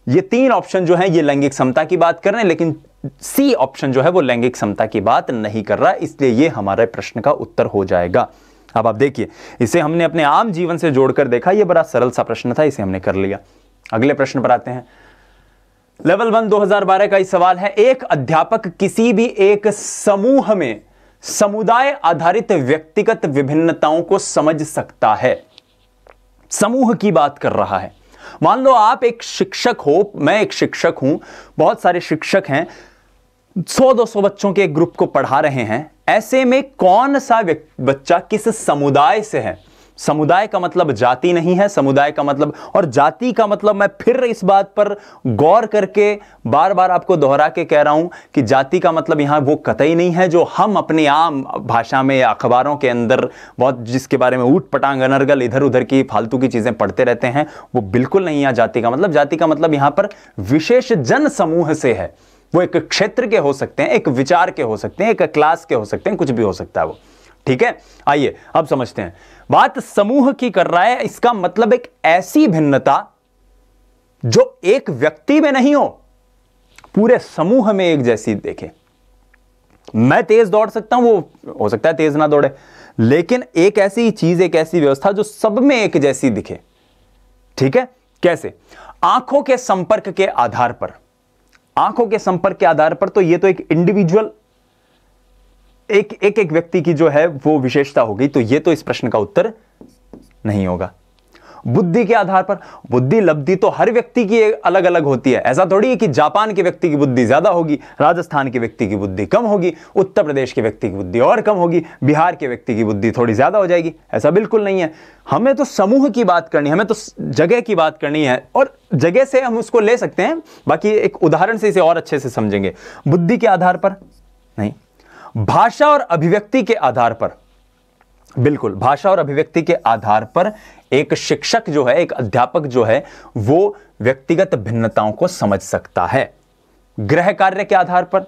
ये तीन ऑप्शन जो है ये लैंगिक समता की बात कर रहे हैं लेकिन सी ऑप्शन जो है वो लैंगिक समता की बात नहीं कर रहा इसलिए ये हमारे प्रश्न का उत्तर हो जाएगा अब आप देखिए इसे हमने अपने आम जीवन से जोड़कर देखा ये बड़ा सरल सा प्रश्न था इसे हमने कर लिया अगले प्रश्न पर आते हैं लेवल वन 2012 का सवाल है एक अध्यापक किसी भी एक समूह में समुदाय आधारित व्यक्तिगत विभिन्नताओं को समझ सकता है समूह की बात कर रहा है मान लो आप एक शिक्षक हो मैं एक शिक्षक हूं बहुत सारे शिक्षक हैं सौ दो सौ बच्चों के एक ग्रुप को पढ़ा रहे हैं ऐसे में कौन सा बच्चा किस समुदाय से है समुदाय का मतलब जाति नहीं है समुदाय का मतलब और जाति का मतलब मैं फिर इस बात पर गौर करके बार बार आपको दोहरा के कह रहा हूं कि जाति का मतलब यहां वो कतई नहीं है जो हम अपने आम भाषा में अखबारों के अंदर बहुत जिसके बारे में ऊट पटांग अनर्गल इधर उधर की फालतू की चीज़ें पढ़ते रहते हैं वो बिल्कुल नहीं है जाति का मतलब जाति का मतलब यहाँ पर विशेष जन समूह से है वो एक क्षेत्र के हो सकते हैं एक विचार के हो सकते हैं एक क्लास के हो सकते हैं कुछ भी हो सकता है वो ठीक है आइए अब समझते हैं बात समूह की कर रहा है इसका मतलब एक ऐसी भिन्नता जो एक व्यक्ति में नहीं हो पूरे समूह में एक जैसी देखे मैं तेज दौड़ सकता हूं वो हो सकता है तेज ना दौड़े लेकिन एक ऐसी चीज एक ऐसी व्यवस्था जो सब में एक जैसी दिखे ठीक है कैसे आंखों के संपर्क के आधार पर आंखों के संपर्क के आधार पर तो ये तो एक इंडिविजुअल एक एक एक व्यक्ति की जो है वो विशेषता होगी तो ये तो इस प्रश्न का उत्तर नहीं होगा बुद्धि के आधार पर बुद्धि लब्धि तो हर व्यक्ति की अलग अलग होती है ऐसा थोड़ी है कि जापान के व्यक्ति की बुद्धि ज़्यादा होगी राजस्थान के व्यक्ति की बुद्धि कम होगी उत्तर प्रदेश के व्यक्ति की बुद्धि और कम होगी बिहार के व्यक्ति की बुद्धि थोड़ी ज़्यादा हो जाएगी ऐसा बिल्कुल नहीं है हमें तो समूह की बात करनी हमें तो जगह की बात करनी है और जगह से हम उसको ले सकते हैं बाकी एक उदाहरण से इसे और अच्छे से समझेंगे बुद्धि के आधार पर नहीं भाषा और अभिव्यक्ति के आधार पर बिल्कुल भाषा और अभिव्यक्ति के आधार पर एक शिक्षक जो है एक अध्यापक जो है वो व्यक्तिगत भिन्नताओं को समझ सकता है ग्रह कार्य के आधार पर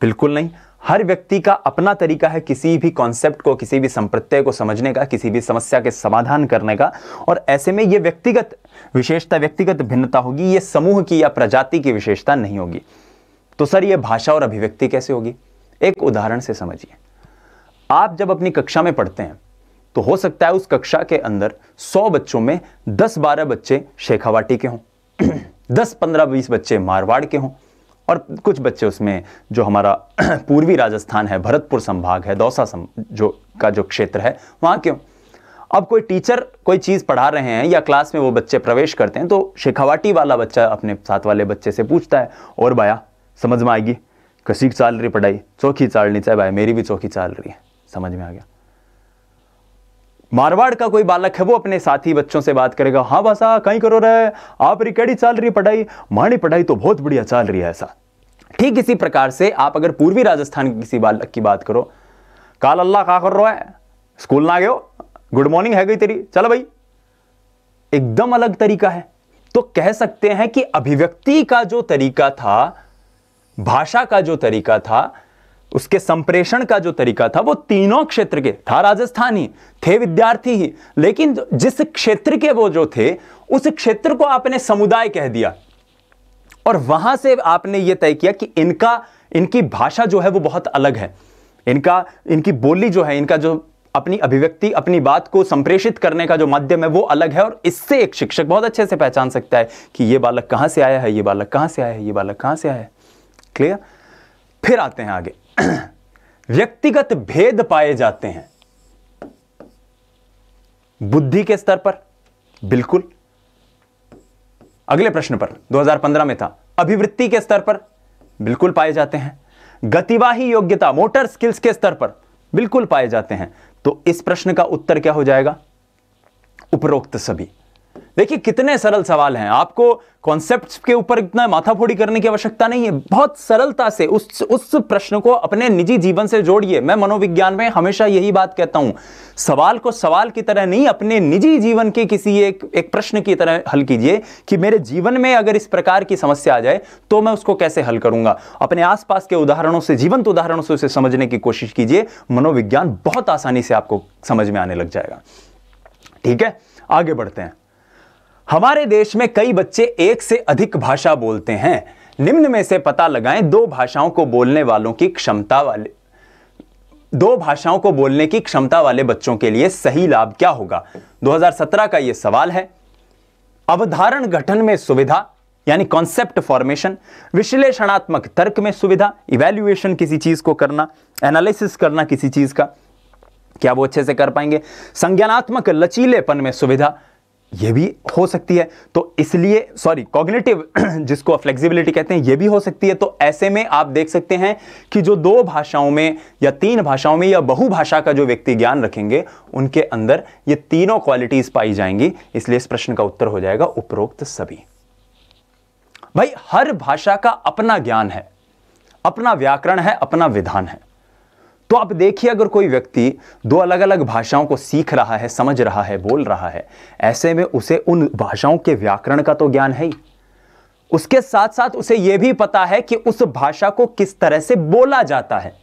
बिल्कुल नहीं हर व्यक्ति का अपना तरीका है किसी भी कॉन्सेप्ट को किसी भी संप्रत्यय को समझने का किसी भी समस्या के समाधान करने का और ऐसे में ये व्यक्तिगत विशेषता व्यक्तिगत भिन्नता होगी ये समूह की या प्रजाति की विशेषता नहीं होगी तो सर ये भाषा और अभिव्यक्ति कैसे होगी एक उदाहरण से समझिए आप जब अपनी कक्षा में पढ़ते हैं तो हो सकता है उस कक्षा के अंदर 100 बच्चों में 10-12 बच्चे शेखावाटी के हों 10-15-20 बच्चे मारवाड़ के हों और कुछ बच्चे उसमें जो हमारा पूर्वी राजस्थान है भरतपुर संभाग है दौसा सं, जो का जो क्षेत्र है वहां के हों अब कोई टीचर कोई चीज़ पढ़ा रहे हैं या क्लास में वो बच्चे प्रवेश करते हैं तो शेखावाटी वाला बच्चा अपने साथ वाले बच्चे से पूछता है और भाया समझ में आएगी कसी चाल रही पढ़ाई चौकी चालनी चाहे भाई मेरी भी चौकी चाल रही है समझ में आ गया मारवाड़ का कोई बालक है वो अपने साथी बच्चों से बात करेगा हाँ भाषा कहीं करो रहे आप रही कड़ी चाल रही पढ़ाई माणी पढ़ाई तो बहुत बढ़िया चाल रही है ऐसा ठीक इसी प्रकार से आप अगर पूर्वी राजस्थान के किसी बालक की बात करो काल अल्लाह का कर रहा है स्कूल ना गयो गुड मॉर्निंग है गई तेरी चलो भाई एकदम अलग तरीका है तो कह सकते हैं कि अभिव्यक्ति का जो तरीका था भाषा का जो तरीका था उसके संप्रेषण का जो तरीका था वो तीनों क्षेत्र के था राजस्थान ही थे विद्यार्थी ही लेकिन जिस क्षेत्र के वो जो थे उस क्षेत्र को आपने समुदाय कह दिया और वहां से आपने ये तय किया कि इनका इनकी भाषा जो है वो बहुत अलग है इनका इनकी बोली जो है इनका जो अपनी अभिव्यक्ति अपनी बात को संप्रेषित करने का जो माध्यम है वो अलग है और इससे एक शिक्षक बहुत अच्छे से पहचान सकता है कि ये बालक कहाँ से आया है ये बालक कहाँ से आया है ये बालक कहाँ से आया है क्लियर फिर आते हैं आगे व्यक्तिगत भेद पाए जाते हैं बुद्धि के स्तर पर बिल्कुल अगले प्रश्न पर 2015 में था अभिवृत्ति के स्तर पर बिल्कुल पाए जाते हैं गतिवाही योग्यता मोटर स्किल्स के स्तर पर बिल्कुल पाए जाते हैं तो इस प्रश्न का उत्तर क्या हो जाएगा उपरोक्त सभी देखिए कितने सरल सवाल हैं आपको कॉन्सेप्ट्स के ऊपर इतना माथाफोड़ी करने की आवश्यकता नहीं है बहुत सरलता से उस उस प्रश्न को अपने निजी जीवन से जोड़िए मैं मनोविज्ञान में हमेशा यही बात कहता हूं सवाल को सवाल की तरह नहीं अपने निजी जीवन के किसी एक एक प्रश्न की तरह हल कीजिए कि मेरे जीवन में अगर इस प्रकार की समस्या आ जाए तो मैं उसको कैसे हल करूंगा अपने आसपास के उदाहरणों से जीवंत उदाहरणों से उसे समझने की कोशिश कीजिए मनोविज्ञान बहुत आसानी से आपको समझ में आने लग जाएगा ठीक है आगे बढ़ते हैं हमारे देश में कई बच्चे एक से अधिक भाषा बोलते हैं निम्न में से पता लगाएं दो भाषाओं को बोलने वालों की क्षमता वाले दो भाषाओं को बोलने की क्षमता वाले बच्चों के लिए सही लाभ क्या होगा 2017 का यह सवाल है अवधारण गठन में सुविधा यानी कॉन्सेप्ट फॉर्मेशन विश्लेषणात्मक तर्क में सुविधा इवेल्युएशन किसी चीज को करना एनालिसिस करना किसी चीज का क्या वो अच्छे से कर पाएंगे संज्ञानात्मक लचीलेपन में सुविधा ये भी हो सकती है तो इसलिए सॉरी कॉग्नेटिव जिसको फ्लेक्सिबिलिटी कहते हैं ये भी हो सकती है तो ऐसे में आप देख सकते हैं कि जो दो भाषाओं में या तीन भाषाओं में या बहुभाषा का जो व्यक्ति ज्ञान रखेंगे उनके अंदर ये तीनों क्वालिटीज पाई जाएंगी इसलिए इस प्रश्न का उत्तर हो जाएगा उपरोक्त सभी भाई हर भाषा का अपना ज्ञान है अपना व्याकरण है अपना विधान है तो आप देखिए अगर कोई व्यक्ति दो अलग अलग भाषाओं को सीख रहा है समझ रहा है बोल रहा है ऐसे में उसे उन भाषाओं के व्याकरण का तो ज्ञान है ही उसके साथ साथ उसे यह भी पता है कि उस भाषा को किस तरह से बोला जाता है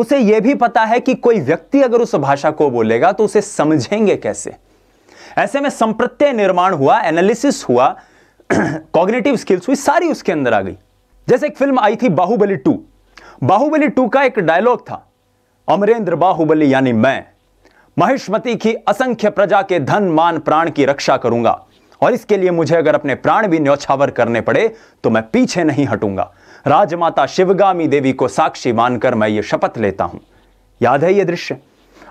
उसे यह भी पता है कि कोई व्यक्ति अगर उस भाषा को बोलेगा तो उसे समझेंगे कैसे ऐसे में संप्रत्यय निर्माण हुआ एनालिसिस हुआ कॉग्नेटिव स्किल्स हुई सारी उसके अंदर आ गई जैसे एक फिल्म आई थी बाहुबली टू बाहुबली टू का एक डायलॉग था अमरेंद्र बाहुबली यानी मैं महिष्मति की असंख्य प्रजा के धन मान प्राण की रक्षा करूंगा और इसके लिए मुझे अगर अपने प्राण भी न्यौछावर करने पड़े तो मैं पीछे नहीं हटूंगा राजमाता शिवगामी देवी को साक्षी मानकर मैं ये शपथ लेता हूं याद है ये दृश्य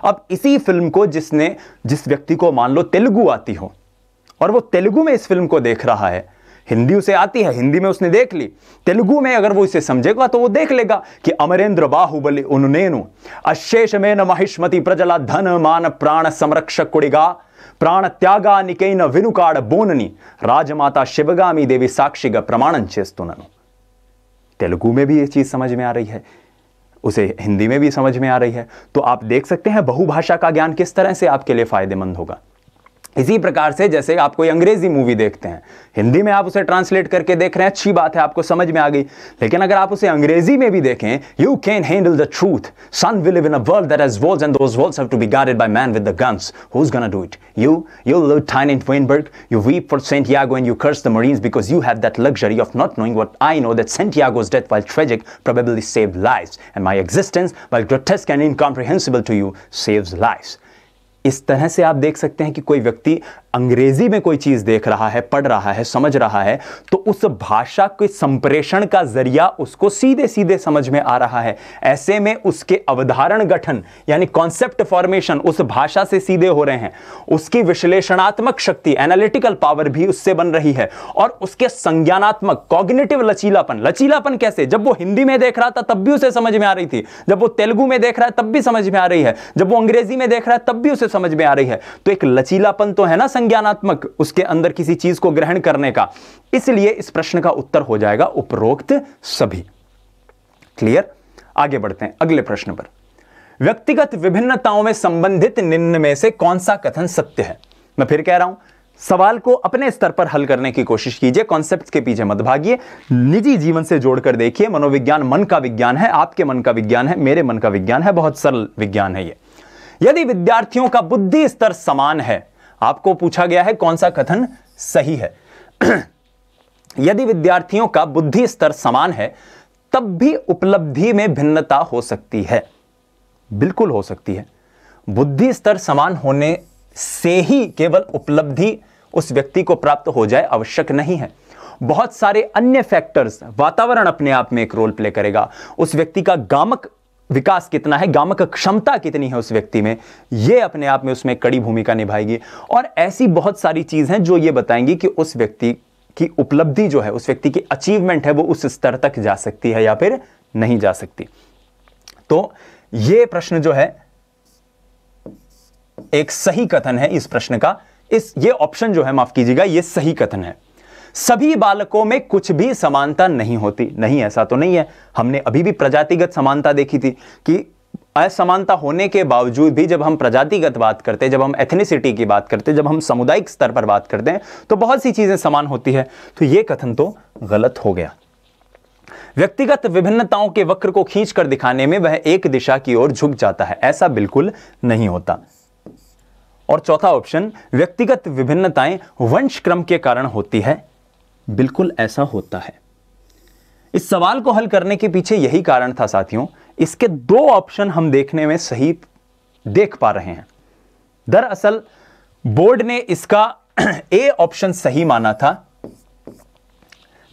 अब इसी फिल्म को जिसने जिस व्यक्ति को मान लो तेलुगु आती हो और वो तेलुगु में इस फिल्म को देख रहा है हिंदी उसे आती है हिंदी में उसने देख ली तेलुगु में अगर वो इसे समझेगा तो वो देख लेगा कि अमरेंद्र बाहुबली उन्नेनु अशेष में न महिष्मति प्रजला धन मान प्राण संरक्षक कुड़िगा प्राण त्यागा निकेन विनुकाड बोननी राजमाता शिवगामी देवी साक्षी का प्रमाणन चेस्तुननु तेलुगु में भी ये चीज़ समझ में आ रही है उसे हिंदी में भी समझ में आ रही है तो आप देख सकते हैं बहुभाषा का ज्ञान किस तरह से आपके लिए फ़ायदेमंद होगा इसी प्रकार से जैसे आप कोई अंग्रेजी मूवी देखते हैं हिंदी में आप उसे ट्रांसलेट करके देख रहे हैं अच्छी बात है आपको समझ में आ गई लेकिन अगर आप उसे अंग्रेजी में भी देखें you can handle the truth son will live in a world that has walls and those walls have to be guarded by man with the guns who is gonna do it you you live tine in Twenberg you weep for Santiago and you curse the Marines because you have that luxury of not knowing what I know that Santiago's death while tragic probably save lives and my existence while grotesque and incomprehensible to you saves lives इस तरह से आप देख सकते हैं कि कोई व्यक्ति अंग्रेजी में कोई चीज देख रहा है पढ़ रहा है समझ रहा है तो उस भाषा के संप्रेषण का जरिया उसको सीधे सीधे समझ में आ रहा है ऐसे में उसके अवधारण गठन यानी कॉन्सेप्ट फॉर्मेशन उस भाषा से सीधे हो रहे हैं उसकी विश्लेषणात्मक शक्ति एनालिटिकल पावर भी उससे बन रही है और उसके संज्ञानात्मक कॉग्निटिव लचीलापन लचीलापन कैसे जब वो हिंदी में देख रहा था तब भी उसे समझ में आ रही थी जब वो तेलुगु में देख रहा है तब भी समझ में आ रही है जब वो अंग्रेजी में देख रहा है तब भी उसे समझ में आ रही है तो एक लचीलापन तो है ना संज्ञानात्मक उसके अंदर किसी चीज को ग्रहण करने का इसलिए इस प्रश्न का उत्तर हो जाएगा उपरोक्त सभी क्लियर आगे बढ़ते हैं अगले प्रश्न पर व्यक्तिगत विभिन्नताओं में संबंधित निम्न में से कौन सा कथन सत्य है मैं फिर कह रहा हूं सवाल को अपने स्तर पर हल करने की कोशिश कीजिए कॉन्सेप्ट के पीछे मत भागिए निजी जीवन से जोड़कर देखिए मनोविज्ञान मन का विज्ञान है आपके मन का विज्ञान है मेरे मन का विज्ञान है बहुत सरल विज्ञान है ये यदि विद्यार्थियों का बुद्धि स्तर समान है आपको पूछा गया है कौन सा कथन सही है यदि विद्यार्थियों का बुद्धि स्तर समान है तब भी उपलब्धि में भिन्नता हो सकती है बिल्कुल हो सकती है बुद्धि स्तर समान होने से ही केवल उपलब्धि उस व्यक्ति को प्राप्त हो जाए आवश्यक नहीं है बहुत सारे अन्य फैक्टर्स वातावरण अपने आप में एक रोल प्ले करेगा उस व्यक्ति का गामक विकास कितना है गामक क्षमता कितनी है उस व्यक्ति में यह अपने आप में उसमें कड़ी भूमिका निभाएगी और ऐसी बहुत सारी चीज़ हैं जो ये बताएंगी कि उस व्यक्ति की उपलब्धि जो है उस व्यक्ति की अचीवमेंट है वो उस स्तर तक जा सकती है या फिर नहीं जा सकती तो ये प्रश्न जो है एक सही कथन है इस प्रश्न का इस ये ऑप्शन जो है माफ कीजिएगा ये सही कथन है सभी बालकों में कुछ भी समानता नहीं होती नहीं ऐसा तो नहीं है हमने अभी भी प्रजातिगत समानता देखी थी कि असमानता होने के बावजूद भी जब हम प्रजातिगत बात करते हैं जब हम एथनिसिटी की बात करते हैं जब हम सामुदायिक स्तर पर बात करते हैं तो बहुत सी चीज़ें समान होती है तो ये कथन तो गलत हो गया व्यक्तिगत विभिन्नताओं के वक्र को खींच कर दिखाने में वह एक दिशा की ओर झुक जाता है ऐसा बिल्कुल नहीं होता और चौथा ऑप्शन व्यक्तिगत विभिन्नताएं वंश क्रम के कारण होती है बिल्कुल ऐसा होता है इस सवाल को हल करने के पीछे यही कारण था साथियों इसके दो ऑप्शन हम देखने में सही देख पा रहे हैं दरअसल बोर्ड ने इसका ए ऑप्शन सही माना था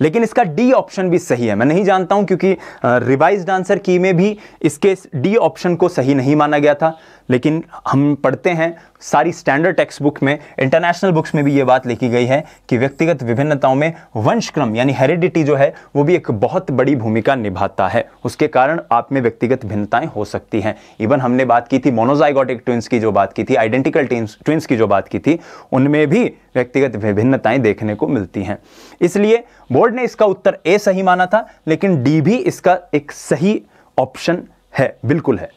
लेकिन इसका डी ऑप्शन भी सही है मैं नहीं जानता हूं क्योंकि रिवाइज आंसर की में भी इसके डी ऑप्शन को सही नहीं माना गया था लेकिन हम पढ़ते हैं सारी स्टैंडर्ड टेक्स्ट बुक में इंटरनेशनल बुक्स में भी ये बात लिखी गई है कि व्यक्तिगत विभिन्नताओं में वंशक्रम यानी हेरिडिटी जो है वो भी एक बहुत बड़ी भूमिका निभाता है उसके कारण आप में व्यक्तिगत भिन्नताएं हो सकती हैं इवन हमने बात की थी मोनोजाइगोटिक ट्विंस की जो बात की थी आइडेंटिकल ट्विंस की जो बात की थी उनमें भी व्यक्तिगत विभिन्नताएं देखने को मिलती हैं इसलिए बोर्ड ने इसका उत्तर ए सही माना था लेकिन डी भी इसका एक सही ऑप्शन है बिल्कुल है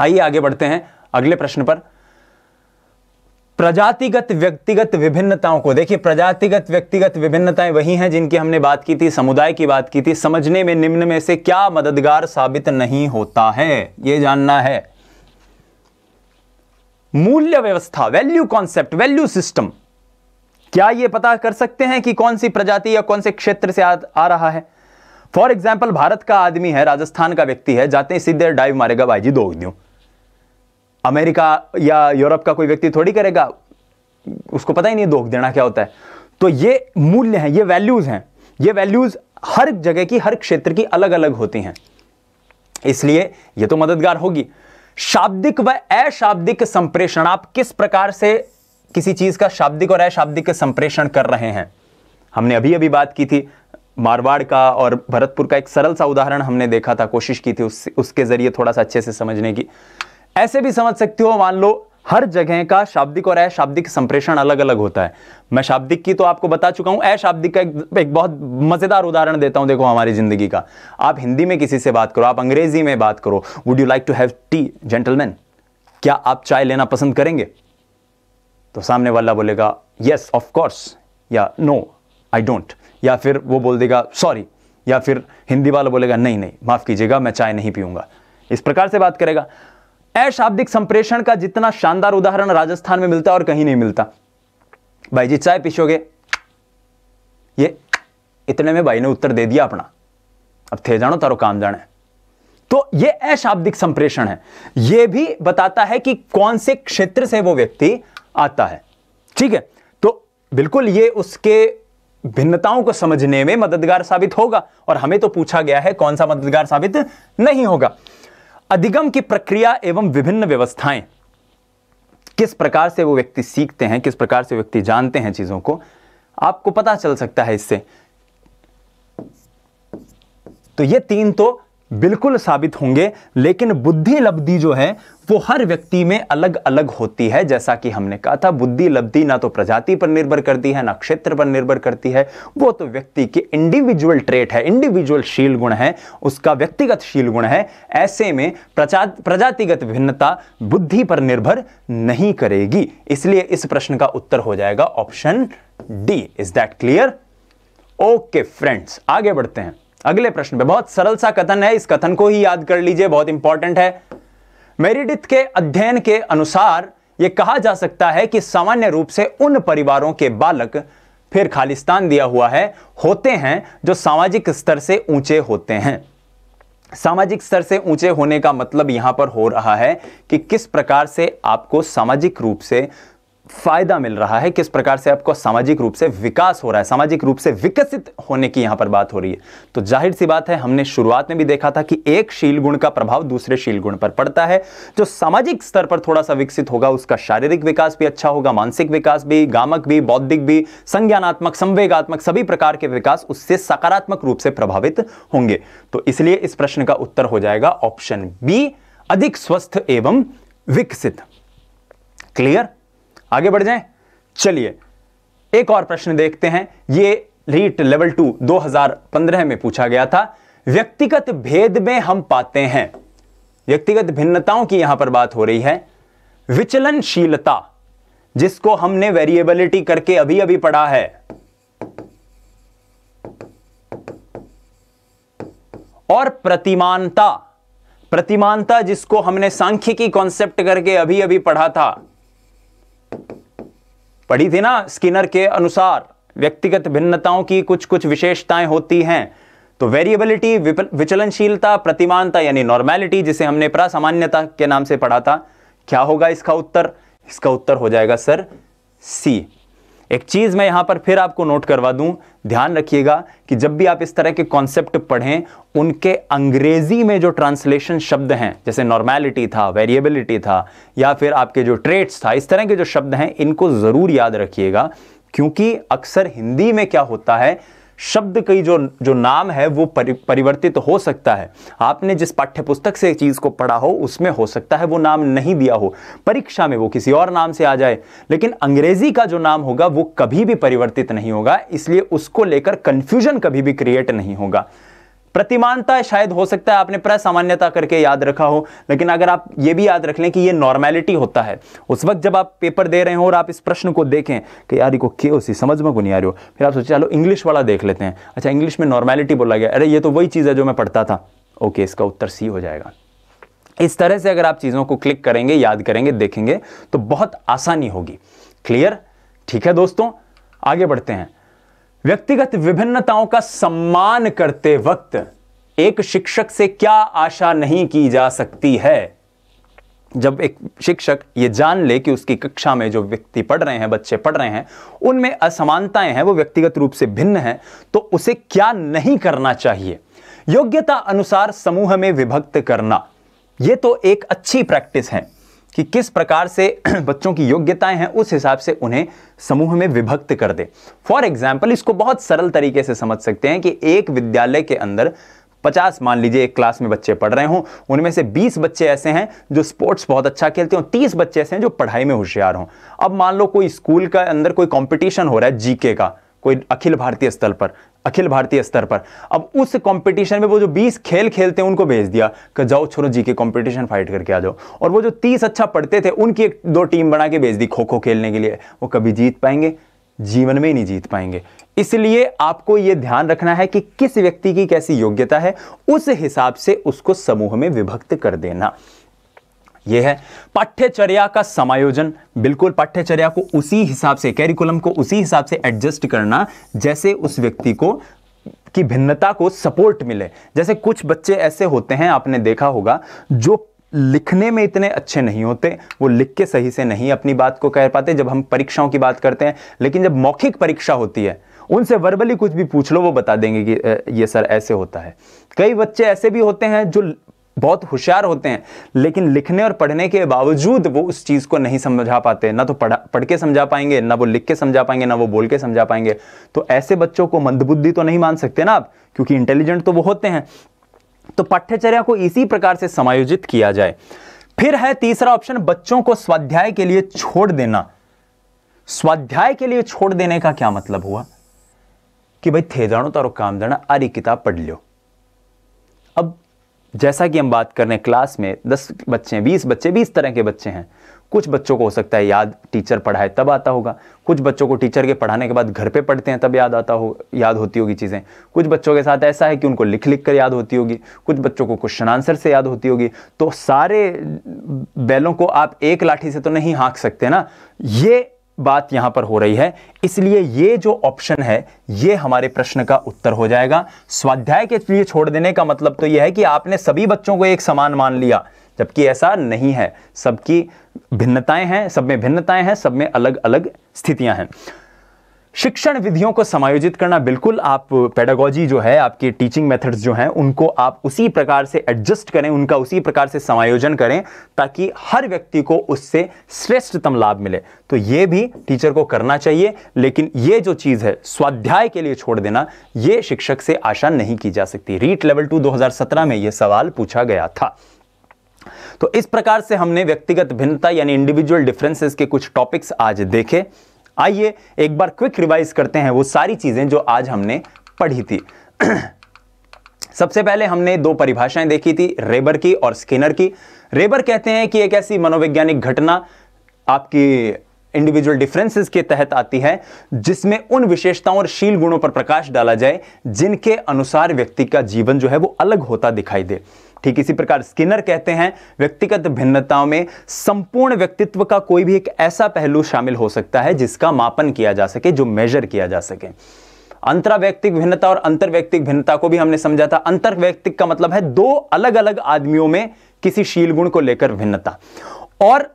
आइए आगे बढ़ते हैं अगले प्रश्न पर प्रजातिगत व्यक्तिगत विभिन्नताओं को देखिए प्रजातिगत व्यक्तिगत विभिन्नताएं वही हैं जिनकी हमने बात की थी समुदाय की बात की थी समझने में निम्न में से क्या मददगार साबित नहीं होता है ये जानना है मूल्य व्यवस्था वैल्यू कॉन्सेप्ट वैल्यू सिस्टम क्या ये पता कर सकते हैं कि कौन सी प्रजाति या कौन से क्षेत्र से आ, आ रहा है फॉर एग्जाम्पल भारत का आदमी है राजस्थान का व्यक्ति है जाते हैं सीधे डाइव मारेगा भाई जी दो दूं अमेरिका या यूरोप का कोई व्यक्ति थोड़ी करेगा उसको पता ही नहीं दोख देना क्या होता है तो ये मूल्य हैं ये वैल्यूज़ हैं ये वैल्यूज़ हर जगह की हर क्षेत्र की अलग अलग होती हैं इसलिए ये तो मददगार होगी शाब्दिक व अशाब्दिक संप्रेषण आप किस प्रकार से किसी चीज़ का शाब्दिक और अशाब्दिक संप्रेषण कर रहे हैं हमने अभी अभी बात की थी मारवाड़ का और भरतपुर का एक सरल सा उदाहरण हमने देखा था कोशिश की थी उस, उसके ज़रिए थोड़ा सा अच्छे से समझने की ऐसे भी समझ सकते हो मान लो हर जगह का शाब्दिक और अशाब्दिक संप्रेषण अलग अलग होता है मैं शाब्दिक की तो आपको बता चुका हूं अशाब्दिक का एक, एक बहुत मज़ेदार उदाहरण देता हूं देखो हमारी ज़िंदगी का आप हिंदी में किसी से बात करो आप अंग्रेज़ी में बात करो would you like to have tea gentleman क्या आप चाय लेना पसंद करेंगे तो सामने वाला बोलेगा यस ऑफकोर्स या नो आई डोंट या फिर वो बोल देगा सॉरी या फिर हिंदी वाला बोलेगा नहीं नहीं माफ़ कीजिएगा मैं चाय नहीं पीऊंगा इस प्रकार से बात करेगा अशाब्दिक संप्रेषण का जितना शानदार उदाहरण राजस्थान में मिलता और कहीं नहीं मिलता भाई जी चाय पीछोगे ये इतने में भाई ने उत्तर दे दिया अपना अब थे जानो तारो काम जाने तो ये अशाब्दिक संप्रेषण है ये भी बताता है कि कौन से क्षेत्र से वो व्यक्ति आता है ठीक है तो बिल्कुल ये उसके भिन्नताओं को समझने में मददगार साबित होगा और हमें तो पूछा गया है कौन सा मददगार साबित नहीं होगा अधिगम की प्रक्रिया एवं विभिन्न व्यवस्थाएं किस प्रकार से वो व्यक्ति सीखते हैं किस प्रकार से व्यक्ति जानते हैं चीज़ों को आपको पता चल सकता है इससे तो ये तीन तो बिल्कुल साबित होंगे लेकिन बुद्धि लब्धि जो है वो हर व्यक्ति में अलग अलग होती है जैसा कि हमने कहा था बुद्धि लब्धि ना तो प्रजाति पर निर्भर करती है ना क्षेत्र पर निर्भर करती है वो तो व्यक्ति के इंडिविजुअल ट्रेट है इंडिविजुअल शील गुण है उसका व्यक्तिगत शील गुण है ऐसे में प्रजा प्रजातिगत भिन्नता बुद्धि पर निर्भर नहीं करेगी इसलिए इस प्रश्न का उत्तर हो जाएगा option D is that clear okay friends आगे बढ़ते हैं अगले प्रश्न पे बहुत सरल सा कथन है इस कथन को ही याद कर लीजिए बहुत इंपॉर्टेंट है मेरिडिथ के अध्ययन के अनुसार यह कहा जा सकता है कि सामान्य रूप से उन परिवारों के बालक फिर खालिस्तान दिया हुआ है होते हैं जो सामाजिक स्तर से ऊंचे होते हैं सामाजिक स्तर से ऊंचे होने का मतलब यहां पर हो रहा है कि किस प्रकार से आपको सामाजिक रूप से फायदा मिल रहा है किस प्रकार से आपको सामाजिक रूप से विकास हो रहा है सामाजिक रूप से विकसित होने की यहां पर बात हो रही है तो जाहिर सी बात है हमने शुरुआत में भी देखा था कि एक शील गुण का प्रभाव दूसरे शील गुण पर पड़ता है जो सामाजिक स्तर पर थोड़ा सा विकसित होगा उसका शारीरिक विकास भी अच्छा होगा मानसिक विकास भी गामक भी बौद्धिक भी संज्ञानात्मक संवेगात्मक सभी प्रकार के विकास उससे सकारात्मक रूप से प्रभावित होंगे तो इसलिए इस प्रश्न का उत्तर हो जाएगा ऑप्शन बी अधिक स्वस्थ एवं विकसित क्लियर आगे बढ़ जाएं चलिए एक और प्रश्न देखते हैं ये रीट लेवल टू 2015 में पूछा गया था व्यक्तिगत भेद में हम पाते हैं व्यक्तिगत भिन्नताओं की यहां पर बात हो रही है विचलनशीलता जिसको हमने वेरिएबिलिटी करके अभी अभी पढ़ा है और प्रतिमानता प्रतिमानता जिसको हमने सांख्यिकी कॉन्सेप्ट करके अभी अभी पढ़ा था पढ़ी थी ना स्किनर के अनुसार व्यक्तिगत भिन्नताओं की कुछ कुछ विशेषताएं होती हैं तो वेरिएबिलिटी विचलनशीलता प्रतिमानता यानी नॉर्मैलिटी जिसे हमने प्रासामान्यता के नाम से पढ़ा था क्या होगा इसका उत्तर इसका उत्तर हो जाएगा सर सी एक चीज़ मैं यहां पर फिर आपको नोट करवा दूं ध्यान रखिएगा कि जब भी आप इस तरह के कॉन्सेप्ट पढ़ें उनके अंग्रेजी में जो ट्रांसलेशन शब्द हैं जैसे नॉर्मैलिटी था वेरिएबिलिटी था या फिर आपके जो ट्रेड्स था इस तरह के जो शब्द हैं इनको ज़रूर याद रखिएगा क्योंकि अक्सर हिंदी में क्या होता है शब्द की जो जो नाम है वो परि, परिवर्तित हो सकता है आपने जिस पाठ्य पुस्तक से चीज़ को पढ़ा हो उसमें हो सकता है वो नाम नहीं दिया हो परीक्षा में वो किसी और नाम से आ जाए लेकिन अंग्रेजी का जो नाम होगा वो कभी भी परिवर्तित नहीं होगा इसलिए उसको लेकर कंफ्यूजन कभी भी क्रिएट नहीं होगा प्रतिमानता शायद हो सकता है आपने प्रसामान्यता करके याद रखा हो लेकिन अगर आप ये भी याद रख लें कि ये नॉर्मैलिटी होता है उस वक्त जब आप पेपर दे रहे हो और आप इस प्रश्न को देखें कि यार को के उसी समझ में को नहीं आ रही हो फिर आप सोचे चलो इंग्लिश वाला देख लेते हैं अच्छा इंग्लिश में नॉर्मैलिटी बोला गया अरे ये तो वही चीज़ है जो मैं पढ़ता था ओके इसका उत्तर सी हो जाएगा इस तरह से अगर आप चीज़ों को क्लिक करेंगे याद करेंगे देखेंगे तो बहुत आसानी होगी क्लियर ठीक है दोस्तों आगे बढ़ते हैं व्यक्तिगत विभिन्नताओं का सम्मान करते वक्त एक शिक्षक से क्या आशा नहीं की जा सकती है जब एक शिक्षक ये जान ले कि उसकी कक्षा में जो व्यक्ति पढ़ रहे हैं बच्चे पढ़ रहे हैं उनमें असमानताएं हैं वो व्यक्तिगत रूप से भिन्न हैं तो उसे क्या नहीं करना चाहिए योग्यता अनुसार समूह में विभक्त करना ये तो एक अच्छी प्रैक्टिस है कि किस प्रकार से बच्चों की योग्यताएं हैं उस हिसाब से उन्हें समूह में विभक्त कर दे फॉर एग्जाम्पल इसको बहुत सरल तरीके से समझ सकते हैं कि एक विद्यालय के अंदर पचास मान लीजिए एक क्लास में बच्चे पढ़ रहे हों उनमें से बीस बच्चे ऐसे हैं जो स्पोर्ट्स बहुत अच्छा खेलते हों तीस बच्चे ऐसे हैं जो पढ़ाई में होशियार हों अब मान लो कोई स्कूल का अंदर कोई कंपटीशन हो रहा है जीके का कोई अखिल भारतीय स्तर पर अखिल भारतीय स्तर पर अब उस कंपटीशन में वो जो 20 खेल खेलते हैं उनको भेज दिया कि जाओ छोड़ो जी के कंपटीशन फाइट करके आ जाओ और वो जो 30 अच्छा पढ़ते थे उनकी एक दो टीम बना के भेज दी खो खो खेलने के लिए वो कभी जीत पाएंगे जीवन में ही नहीं जीत पाएंगे इसलिए आपको ये ध्यान रखना है कि किस व्यक्ति की कैसी योग्यता है उस हिसाब से उसको समूह में विभक्त कर देना ये है पाठ्यचर्या का समायोजन बिल्कुल पाठ्यचर्या को उसी हिसाब से कैरिकुलम को उसी हिसाब से एडजस्ट करना जैसे उस व्यक्ति को की भिन्नता को सपोर्ट मिले जैसे कुछ बच्चे ऐसे होते हैं आपने देखा होगा जो लिखने में इतने अच्छे नहीं होते वो लिख के सही से नहीं अपनी बात को कह पाते जब हम परीक्षाओं की बात करते हैं लेकिन जब मौखिक परीक्षा होती है उनसे वर्बली कुछ भी पूछ लो वो बता देंगे कि ये सर ऐसे होता है कई बच्चे ऐसे भी होते हैं जो बहुत होशियार होते हैं लेकिन लिखने और पढ़ने के बावजूद वो उस चीज़ को नहीं समझा पाते ना तो पढ़ा पढ़ के समझा पाएंगे ना वो लिख के समझा पाएंगे ना वो बोल के समझा पाएंगे तो ऐसे बच्चों को मंदबुद्धि तो नहीं मान सकते ना आप क्योंकि इंटेलिजेंट तो वो होते हैं तो पाठ्यचर्या को इसी प्रकार से समायोजित किया जाए फिर है तीसरा ऑप्शन बच्चों को स्वाध्याय के लिए छोड़ देना स्वाध्याय के लिए छोड़ देने का क्या मतलब हुआ कि भाई थे जानो तारो काम जाना अरे किताब पढ़ लियो जैसा कि हम बात कर रहे हैं क्लास में दस बच्चे हैं बीस बच्चे बीस तरह के बच्चे हैं कुछ बच्चों को हो सकता है याद टीचर पढ़ाए तब आता होगा कुछ बच्चों को टीचर के पढ़ाने के बाद घर पे पढ़ते हैं तब याद आता हो याद होती होगी चीज़ें कुछ बच्चों के साथ ऐसा है कि उनको लिख लिख कर याद होती होगी कुछ बच्चों को क्वेश्चन आंसर से याद होती होगी तो सारे बैलों को आप एक लाठी से तो नहीं हाँक सकते ना ये बात यहां पर हो रही है इसलिए ये जो ऑप्शन है ये हमारे प्रश्न का उत्तर हो जाएगा स्वाध्याय के लिए छोड़ देने का मतलब तो यह है कि आपने सभी बच्चों को एक समान मान लिया जबकि ऐसा नहीं है सबकी भिन्नताएं हैं सब में भिन्नताएं हैं सब में अलग अलग स्थितियां हैं शिक्षण विधियों को समायोजित करना बिल्कुल आप पेडागोजी जो है आपके टीचिंग मेथड्स जो हैं उनको आप उसी प्रकार से एडजस्ट करें उनका उसी प्रकार से समायोजन करें ताकि हर व्यक्ति को उससे श्रेष्ठतम लाभ मिले तो ये भी टीचर को करना चाहिए लेकिन ये जो चीज़ है स्वाध्याय के लिए छोड़ देना ये शिक्षक से आशा नहीं की जा सकती रीट लेवल टू दो में यह सवाल पूछा गया था तो इस प्रकार से हमने व्यक्तिगत भिन्नता यानी इंडिविजुअल डिफरेंसेस के कुछ टॉपिक्स आज देखे आइए एक बार क्विक रिवाइज करते हैं वो सारी चीज़ें जो आज हमने पढ़ी थी सबसे पहले हमने दो परिभाषाएं देखी थी रेबर की और स्किनर की रेबर कहते हैं कि एक ऐसी मनोवैज्ञानिक घटना आपकी इंडिविजुअल डिफरेंसेस के तहत आती है जिसमें उन विशेषताओं और शील गुणों पर प्रकाश डाला जाए जिनके अनुसार व्यक्ति का जीवन जो है वो अलग होता दिखाई दे ठीक इसी प्रकार स्किनर कहते हैं व्यक्तिगत भिन्नताओं में संपूर्ण व्यक्तित्व का कोई भी एक ऐसा पहलू शामिल हो सकता है जिसका मापन किया जा सके जो मेजर किया जा सके अंतराव्यक्तिक भिन्नता और अंतर्वैयक्तिक भिन्नता को भी हमने समझा था अंतर्वैयक्तिक का मतलब है दो अलग अलग आदमियों में किसी शील गुण को लेकर भिन्नता और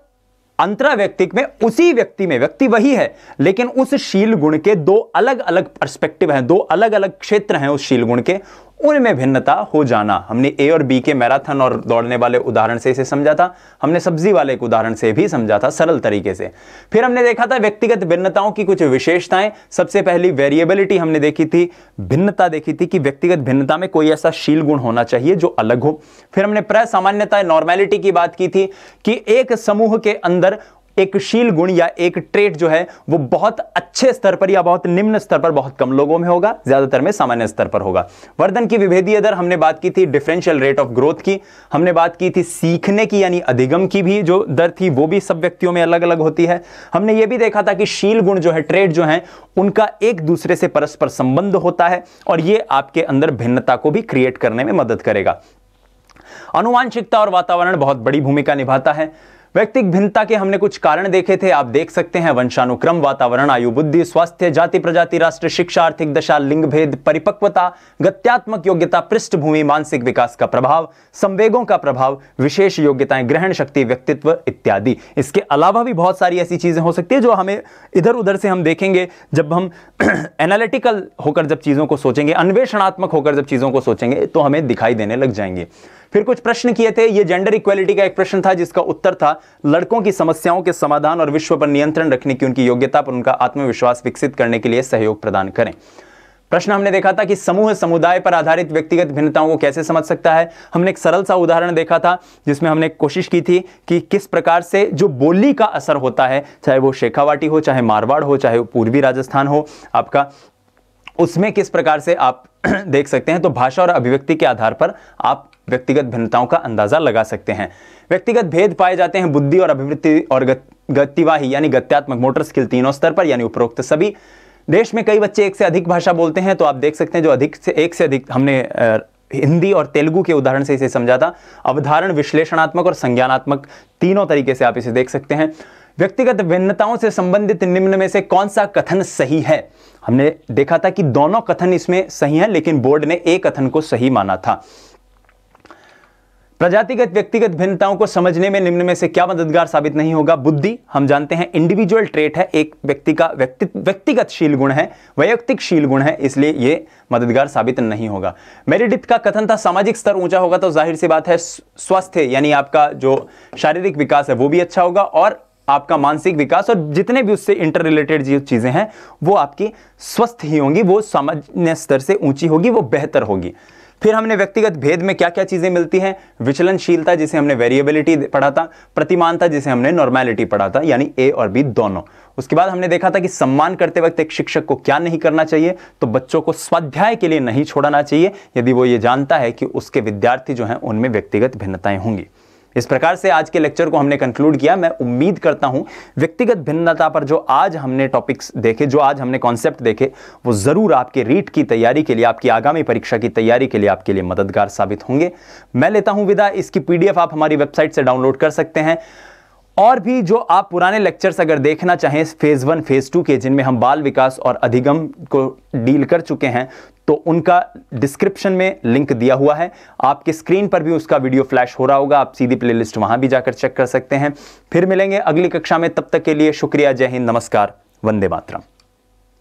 अंतराव्यक्तिक में उसी व्यक्ति में व्यक्ति वही है लेकिन उस शील गुण के दो अलग अलग पर्सपेक्टिव हैं दो अलग अलग क्षेत्र हैं उस शील गुण के उनमें भिन्नता हो जाना हमने ए और बी के मैराथन और दौड़ने वाले उदाहरण से इसे समझा था हमने सब्जी वाले के उदाहरण से भी समझा था सरल तरीके से फिर हमने देखा था व्यक्तिगत भिन्नताओं की कुछ विशेषताएं सबसे पहली वेरिएबिलिटी हमने देखी थी भिन्नता देखी थी कि व्यक्तिगत भिन्नता में कोई ऐसा शील गुण होना चाहिए जो अलग हो फिर हमने प्रसामान्यता नॉर्मैलिटी की बात की थी कि एक समूह के अंदर एक शील गुण या एक ट्रेट जो है वो बहुत अच्छे स्तर पर या बहुत निम्न स्तर पर बहुत कम लोगों में होगा ज्यादातर में सामान्य स्तर पर होगा वर्धन की विभेदीय दर हमने बात की थी डिफरेंशियल रेट ऑफ ग्रोथ की हमने बात की थी सीखने की यानी अधिगम की भी जो दर थी वो भी सब व्यक्तियों में अलग अलग होती है हमने ये भी देखा था कि शील गुण जो है ट्रेड जो है उनका एक दूसरे से परस्पर संबंध होता है और ये आपके अंदर भिन्नता को भी क्रिएट करने में मदद करेगा अनुवांशिकता और वातावरण बहुत बड़ी भूमिका निभाता है व्यक्तिक भिन्नता के हमने कुछ कारण देखे थे आप देख सकते हैं वंशानुक्रम वातावरण आयु बुद्धि स्वास्थ्य जाति प्रजाति राष्ट्र शिक्षा आर्थिक दशा लिंग भेद परिपक्वता गत्यात्मक योग्यता पृष्ठभूमि मानसिक विकास का प्रभाव संवेगों का प्रभाव विशेष योग्यताएं ग्रहण शक्ति व्यक्तित्व इत्यादि इसके अलावा भी बहुत सारी ऐसी चीजें हो सकती है जो हमें इधर उधर से हम देखेंगे जब हम एनालिटिकल होकर जब चीजों को सोचेंगे अन्वेषणात्मक होकर जब चीजों को सोचेंगे तो हमें दिखाई देने लग जाएंगे फिर कुछ प्रश्न किए थे ये जेंडर इक्वालिटी का एक प्रश्न था जिसका उत्तर था लड़कों की समस्याओं के समाधान और विश्व पर नियंत्रण रखने की उनकी योग्यता पर उनका आत्मविश्वास विकसित करने के लिए सहयोग प्रदान करें प्रश्न हमने देखा था कि समूह समुदाय पर आधारित व्यक्तिगत भिन्नताओं को कैसे समझ सकता है हमने एक सरल सा उदाहरण देखा था जिसमें हमने कोशिश की थी कि किस प्रकार से जो बोली का असर होता है चाहे वो शेखावाटी हो चाहे मारवाड़ हो चाहे वो पूर्वी राजस्थान हो आपका उसमें किस प्रकार से आप देख सकते हैं तो भाषा और अभिव्यक्ति के आधार पर आप व्यक्तिगत भिन्नताओं का अंदाजा लगा सकते हैं व्यक्तिगत भेद पाए जाते हैं बुद्धि और अभिवृत्ति और गतिवाही यानी गत्यात्मक मोटर स्किल तीनों स्तर पर यानी उपरोक्त सभी देश में कई बच्चे एक से अधिक भाषा बोलते हैं तो आप देख सकते हैं जो अधिक से एक से अधिक हमने हिंदी और तेलुगु के उदाहरण से इसे समझा था अवधारण विश्लेषणात्मक और संज्ञानात्मक तीनों तरीके से आप इसे देख सकते हैं व्यक्तिगत भिन्नताओं से संबंधित निम्न में से कौन सा कथन सही है हमने देखा था कि दोनों कथन इसमें सही हैं लेकिन बोर्ड ने एक कथन को सही माना था प्रजातिगत व्यक्तिगत भिन्नताओं को समझने में निम्न में से क्या मददगार साबित नहीं होगा बुद्धि हम जानते हैं इंडिविजुअल ट्रेट है एक व्यक्ति का व्यक्तिगत शील गुण है वैयक्तिक शील गुण है इसलिए ये मददगार साबित नहीं होगा मेरिडिथ का कथन था सामाजिक स्तर ऊंचा होगा तो जाहिर सी बात है स्वास्थ्य यानी आपका जो शारीरिक विकास है वो भी अच्छा होगा और आपका मानसिक विकास और जितने भी उससे इंटर रिलेटेड चीज़ें हैं वो आपकी स्वस्थ ही होंगी वो सामान्य स्तर से ऊंची होगी वो बेहतर होगी फिर हमने व्यक्तिगत भेद में क्या क्या चीज़ें मिलती हैं विचलनशीलता जिसे हमने वेरिएबिलिटी पढ़ा था प्रतिमानता जिसे हमने नॉर्मैलिटी पढ़ा था यानी ए और बी दोनों उसके बाद हमने देखा था कि सम्मान करते वक्त एक शिक्षक को क्या नहीं करना चाहिए तो बच्चों को स्वाध्याय के लिए नहीं छोड़ना चाहिए यदि वो ये जानता है कि उसके विद्यार्थी जो हैं उनमें व्यक्तिगत भिन्नताएं होंगी इस प्रकार से आज के लेक्चर को हमने कंक्लूड किया मैं उम्मीद करता हूं व्यक्तिगत भिन्नता पर जो आज हमने टॉपिक्स देखे जो आज हमने कॉन्सेप्ट देखे वो ज़रूर आपके रीट की तैयारी के लिए आपकी आगामी परीक्षा की तैयारी के लिए आपके लिए मददगार साबित होंगे मैं लेता हूं विदा इसकी पीडीएफ आप हमारी वेबसाइट से डाउनलोड कर सकते हैं और भी जो आप पुराने लेक्चर्स अगर देखना चाहें फेज़ वन फेज़ टू के जिनमें हम बाल विकास और अधिगम को डील कर चुके हैं तो उनका डिस्क्रिप्शन में लिंक दिया हुआ है आपके स्क्रीन पर भी उसका वीडियो फ्लैश हो रहा होगा आप सीधी प्लेलिस्ट वहां भी जाकर चेक कर सकते हैं फिर मिलेंगे अगली कक्षा में तब तक के लिए शुक्रिया जय हिंद नमस्कार वंदे मातरम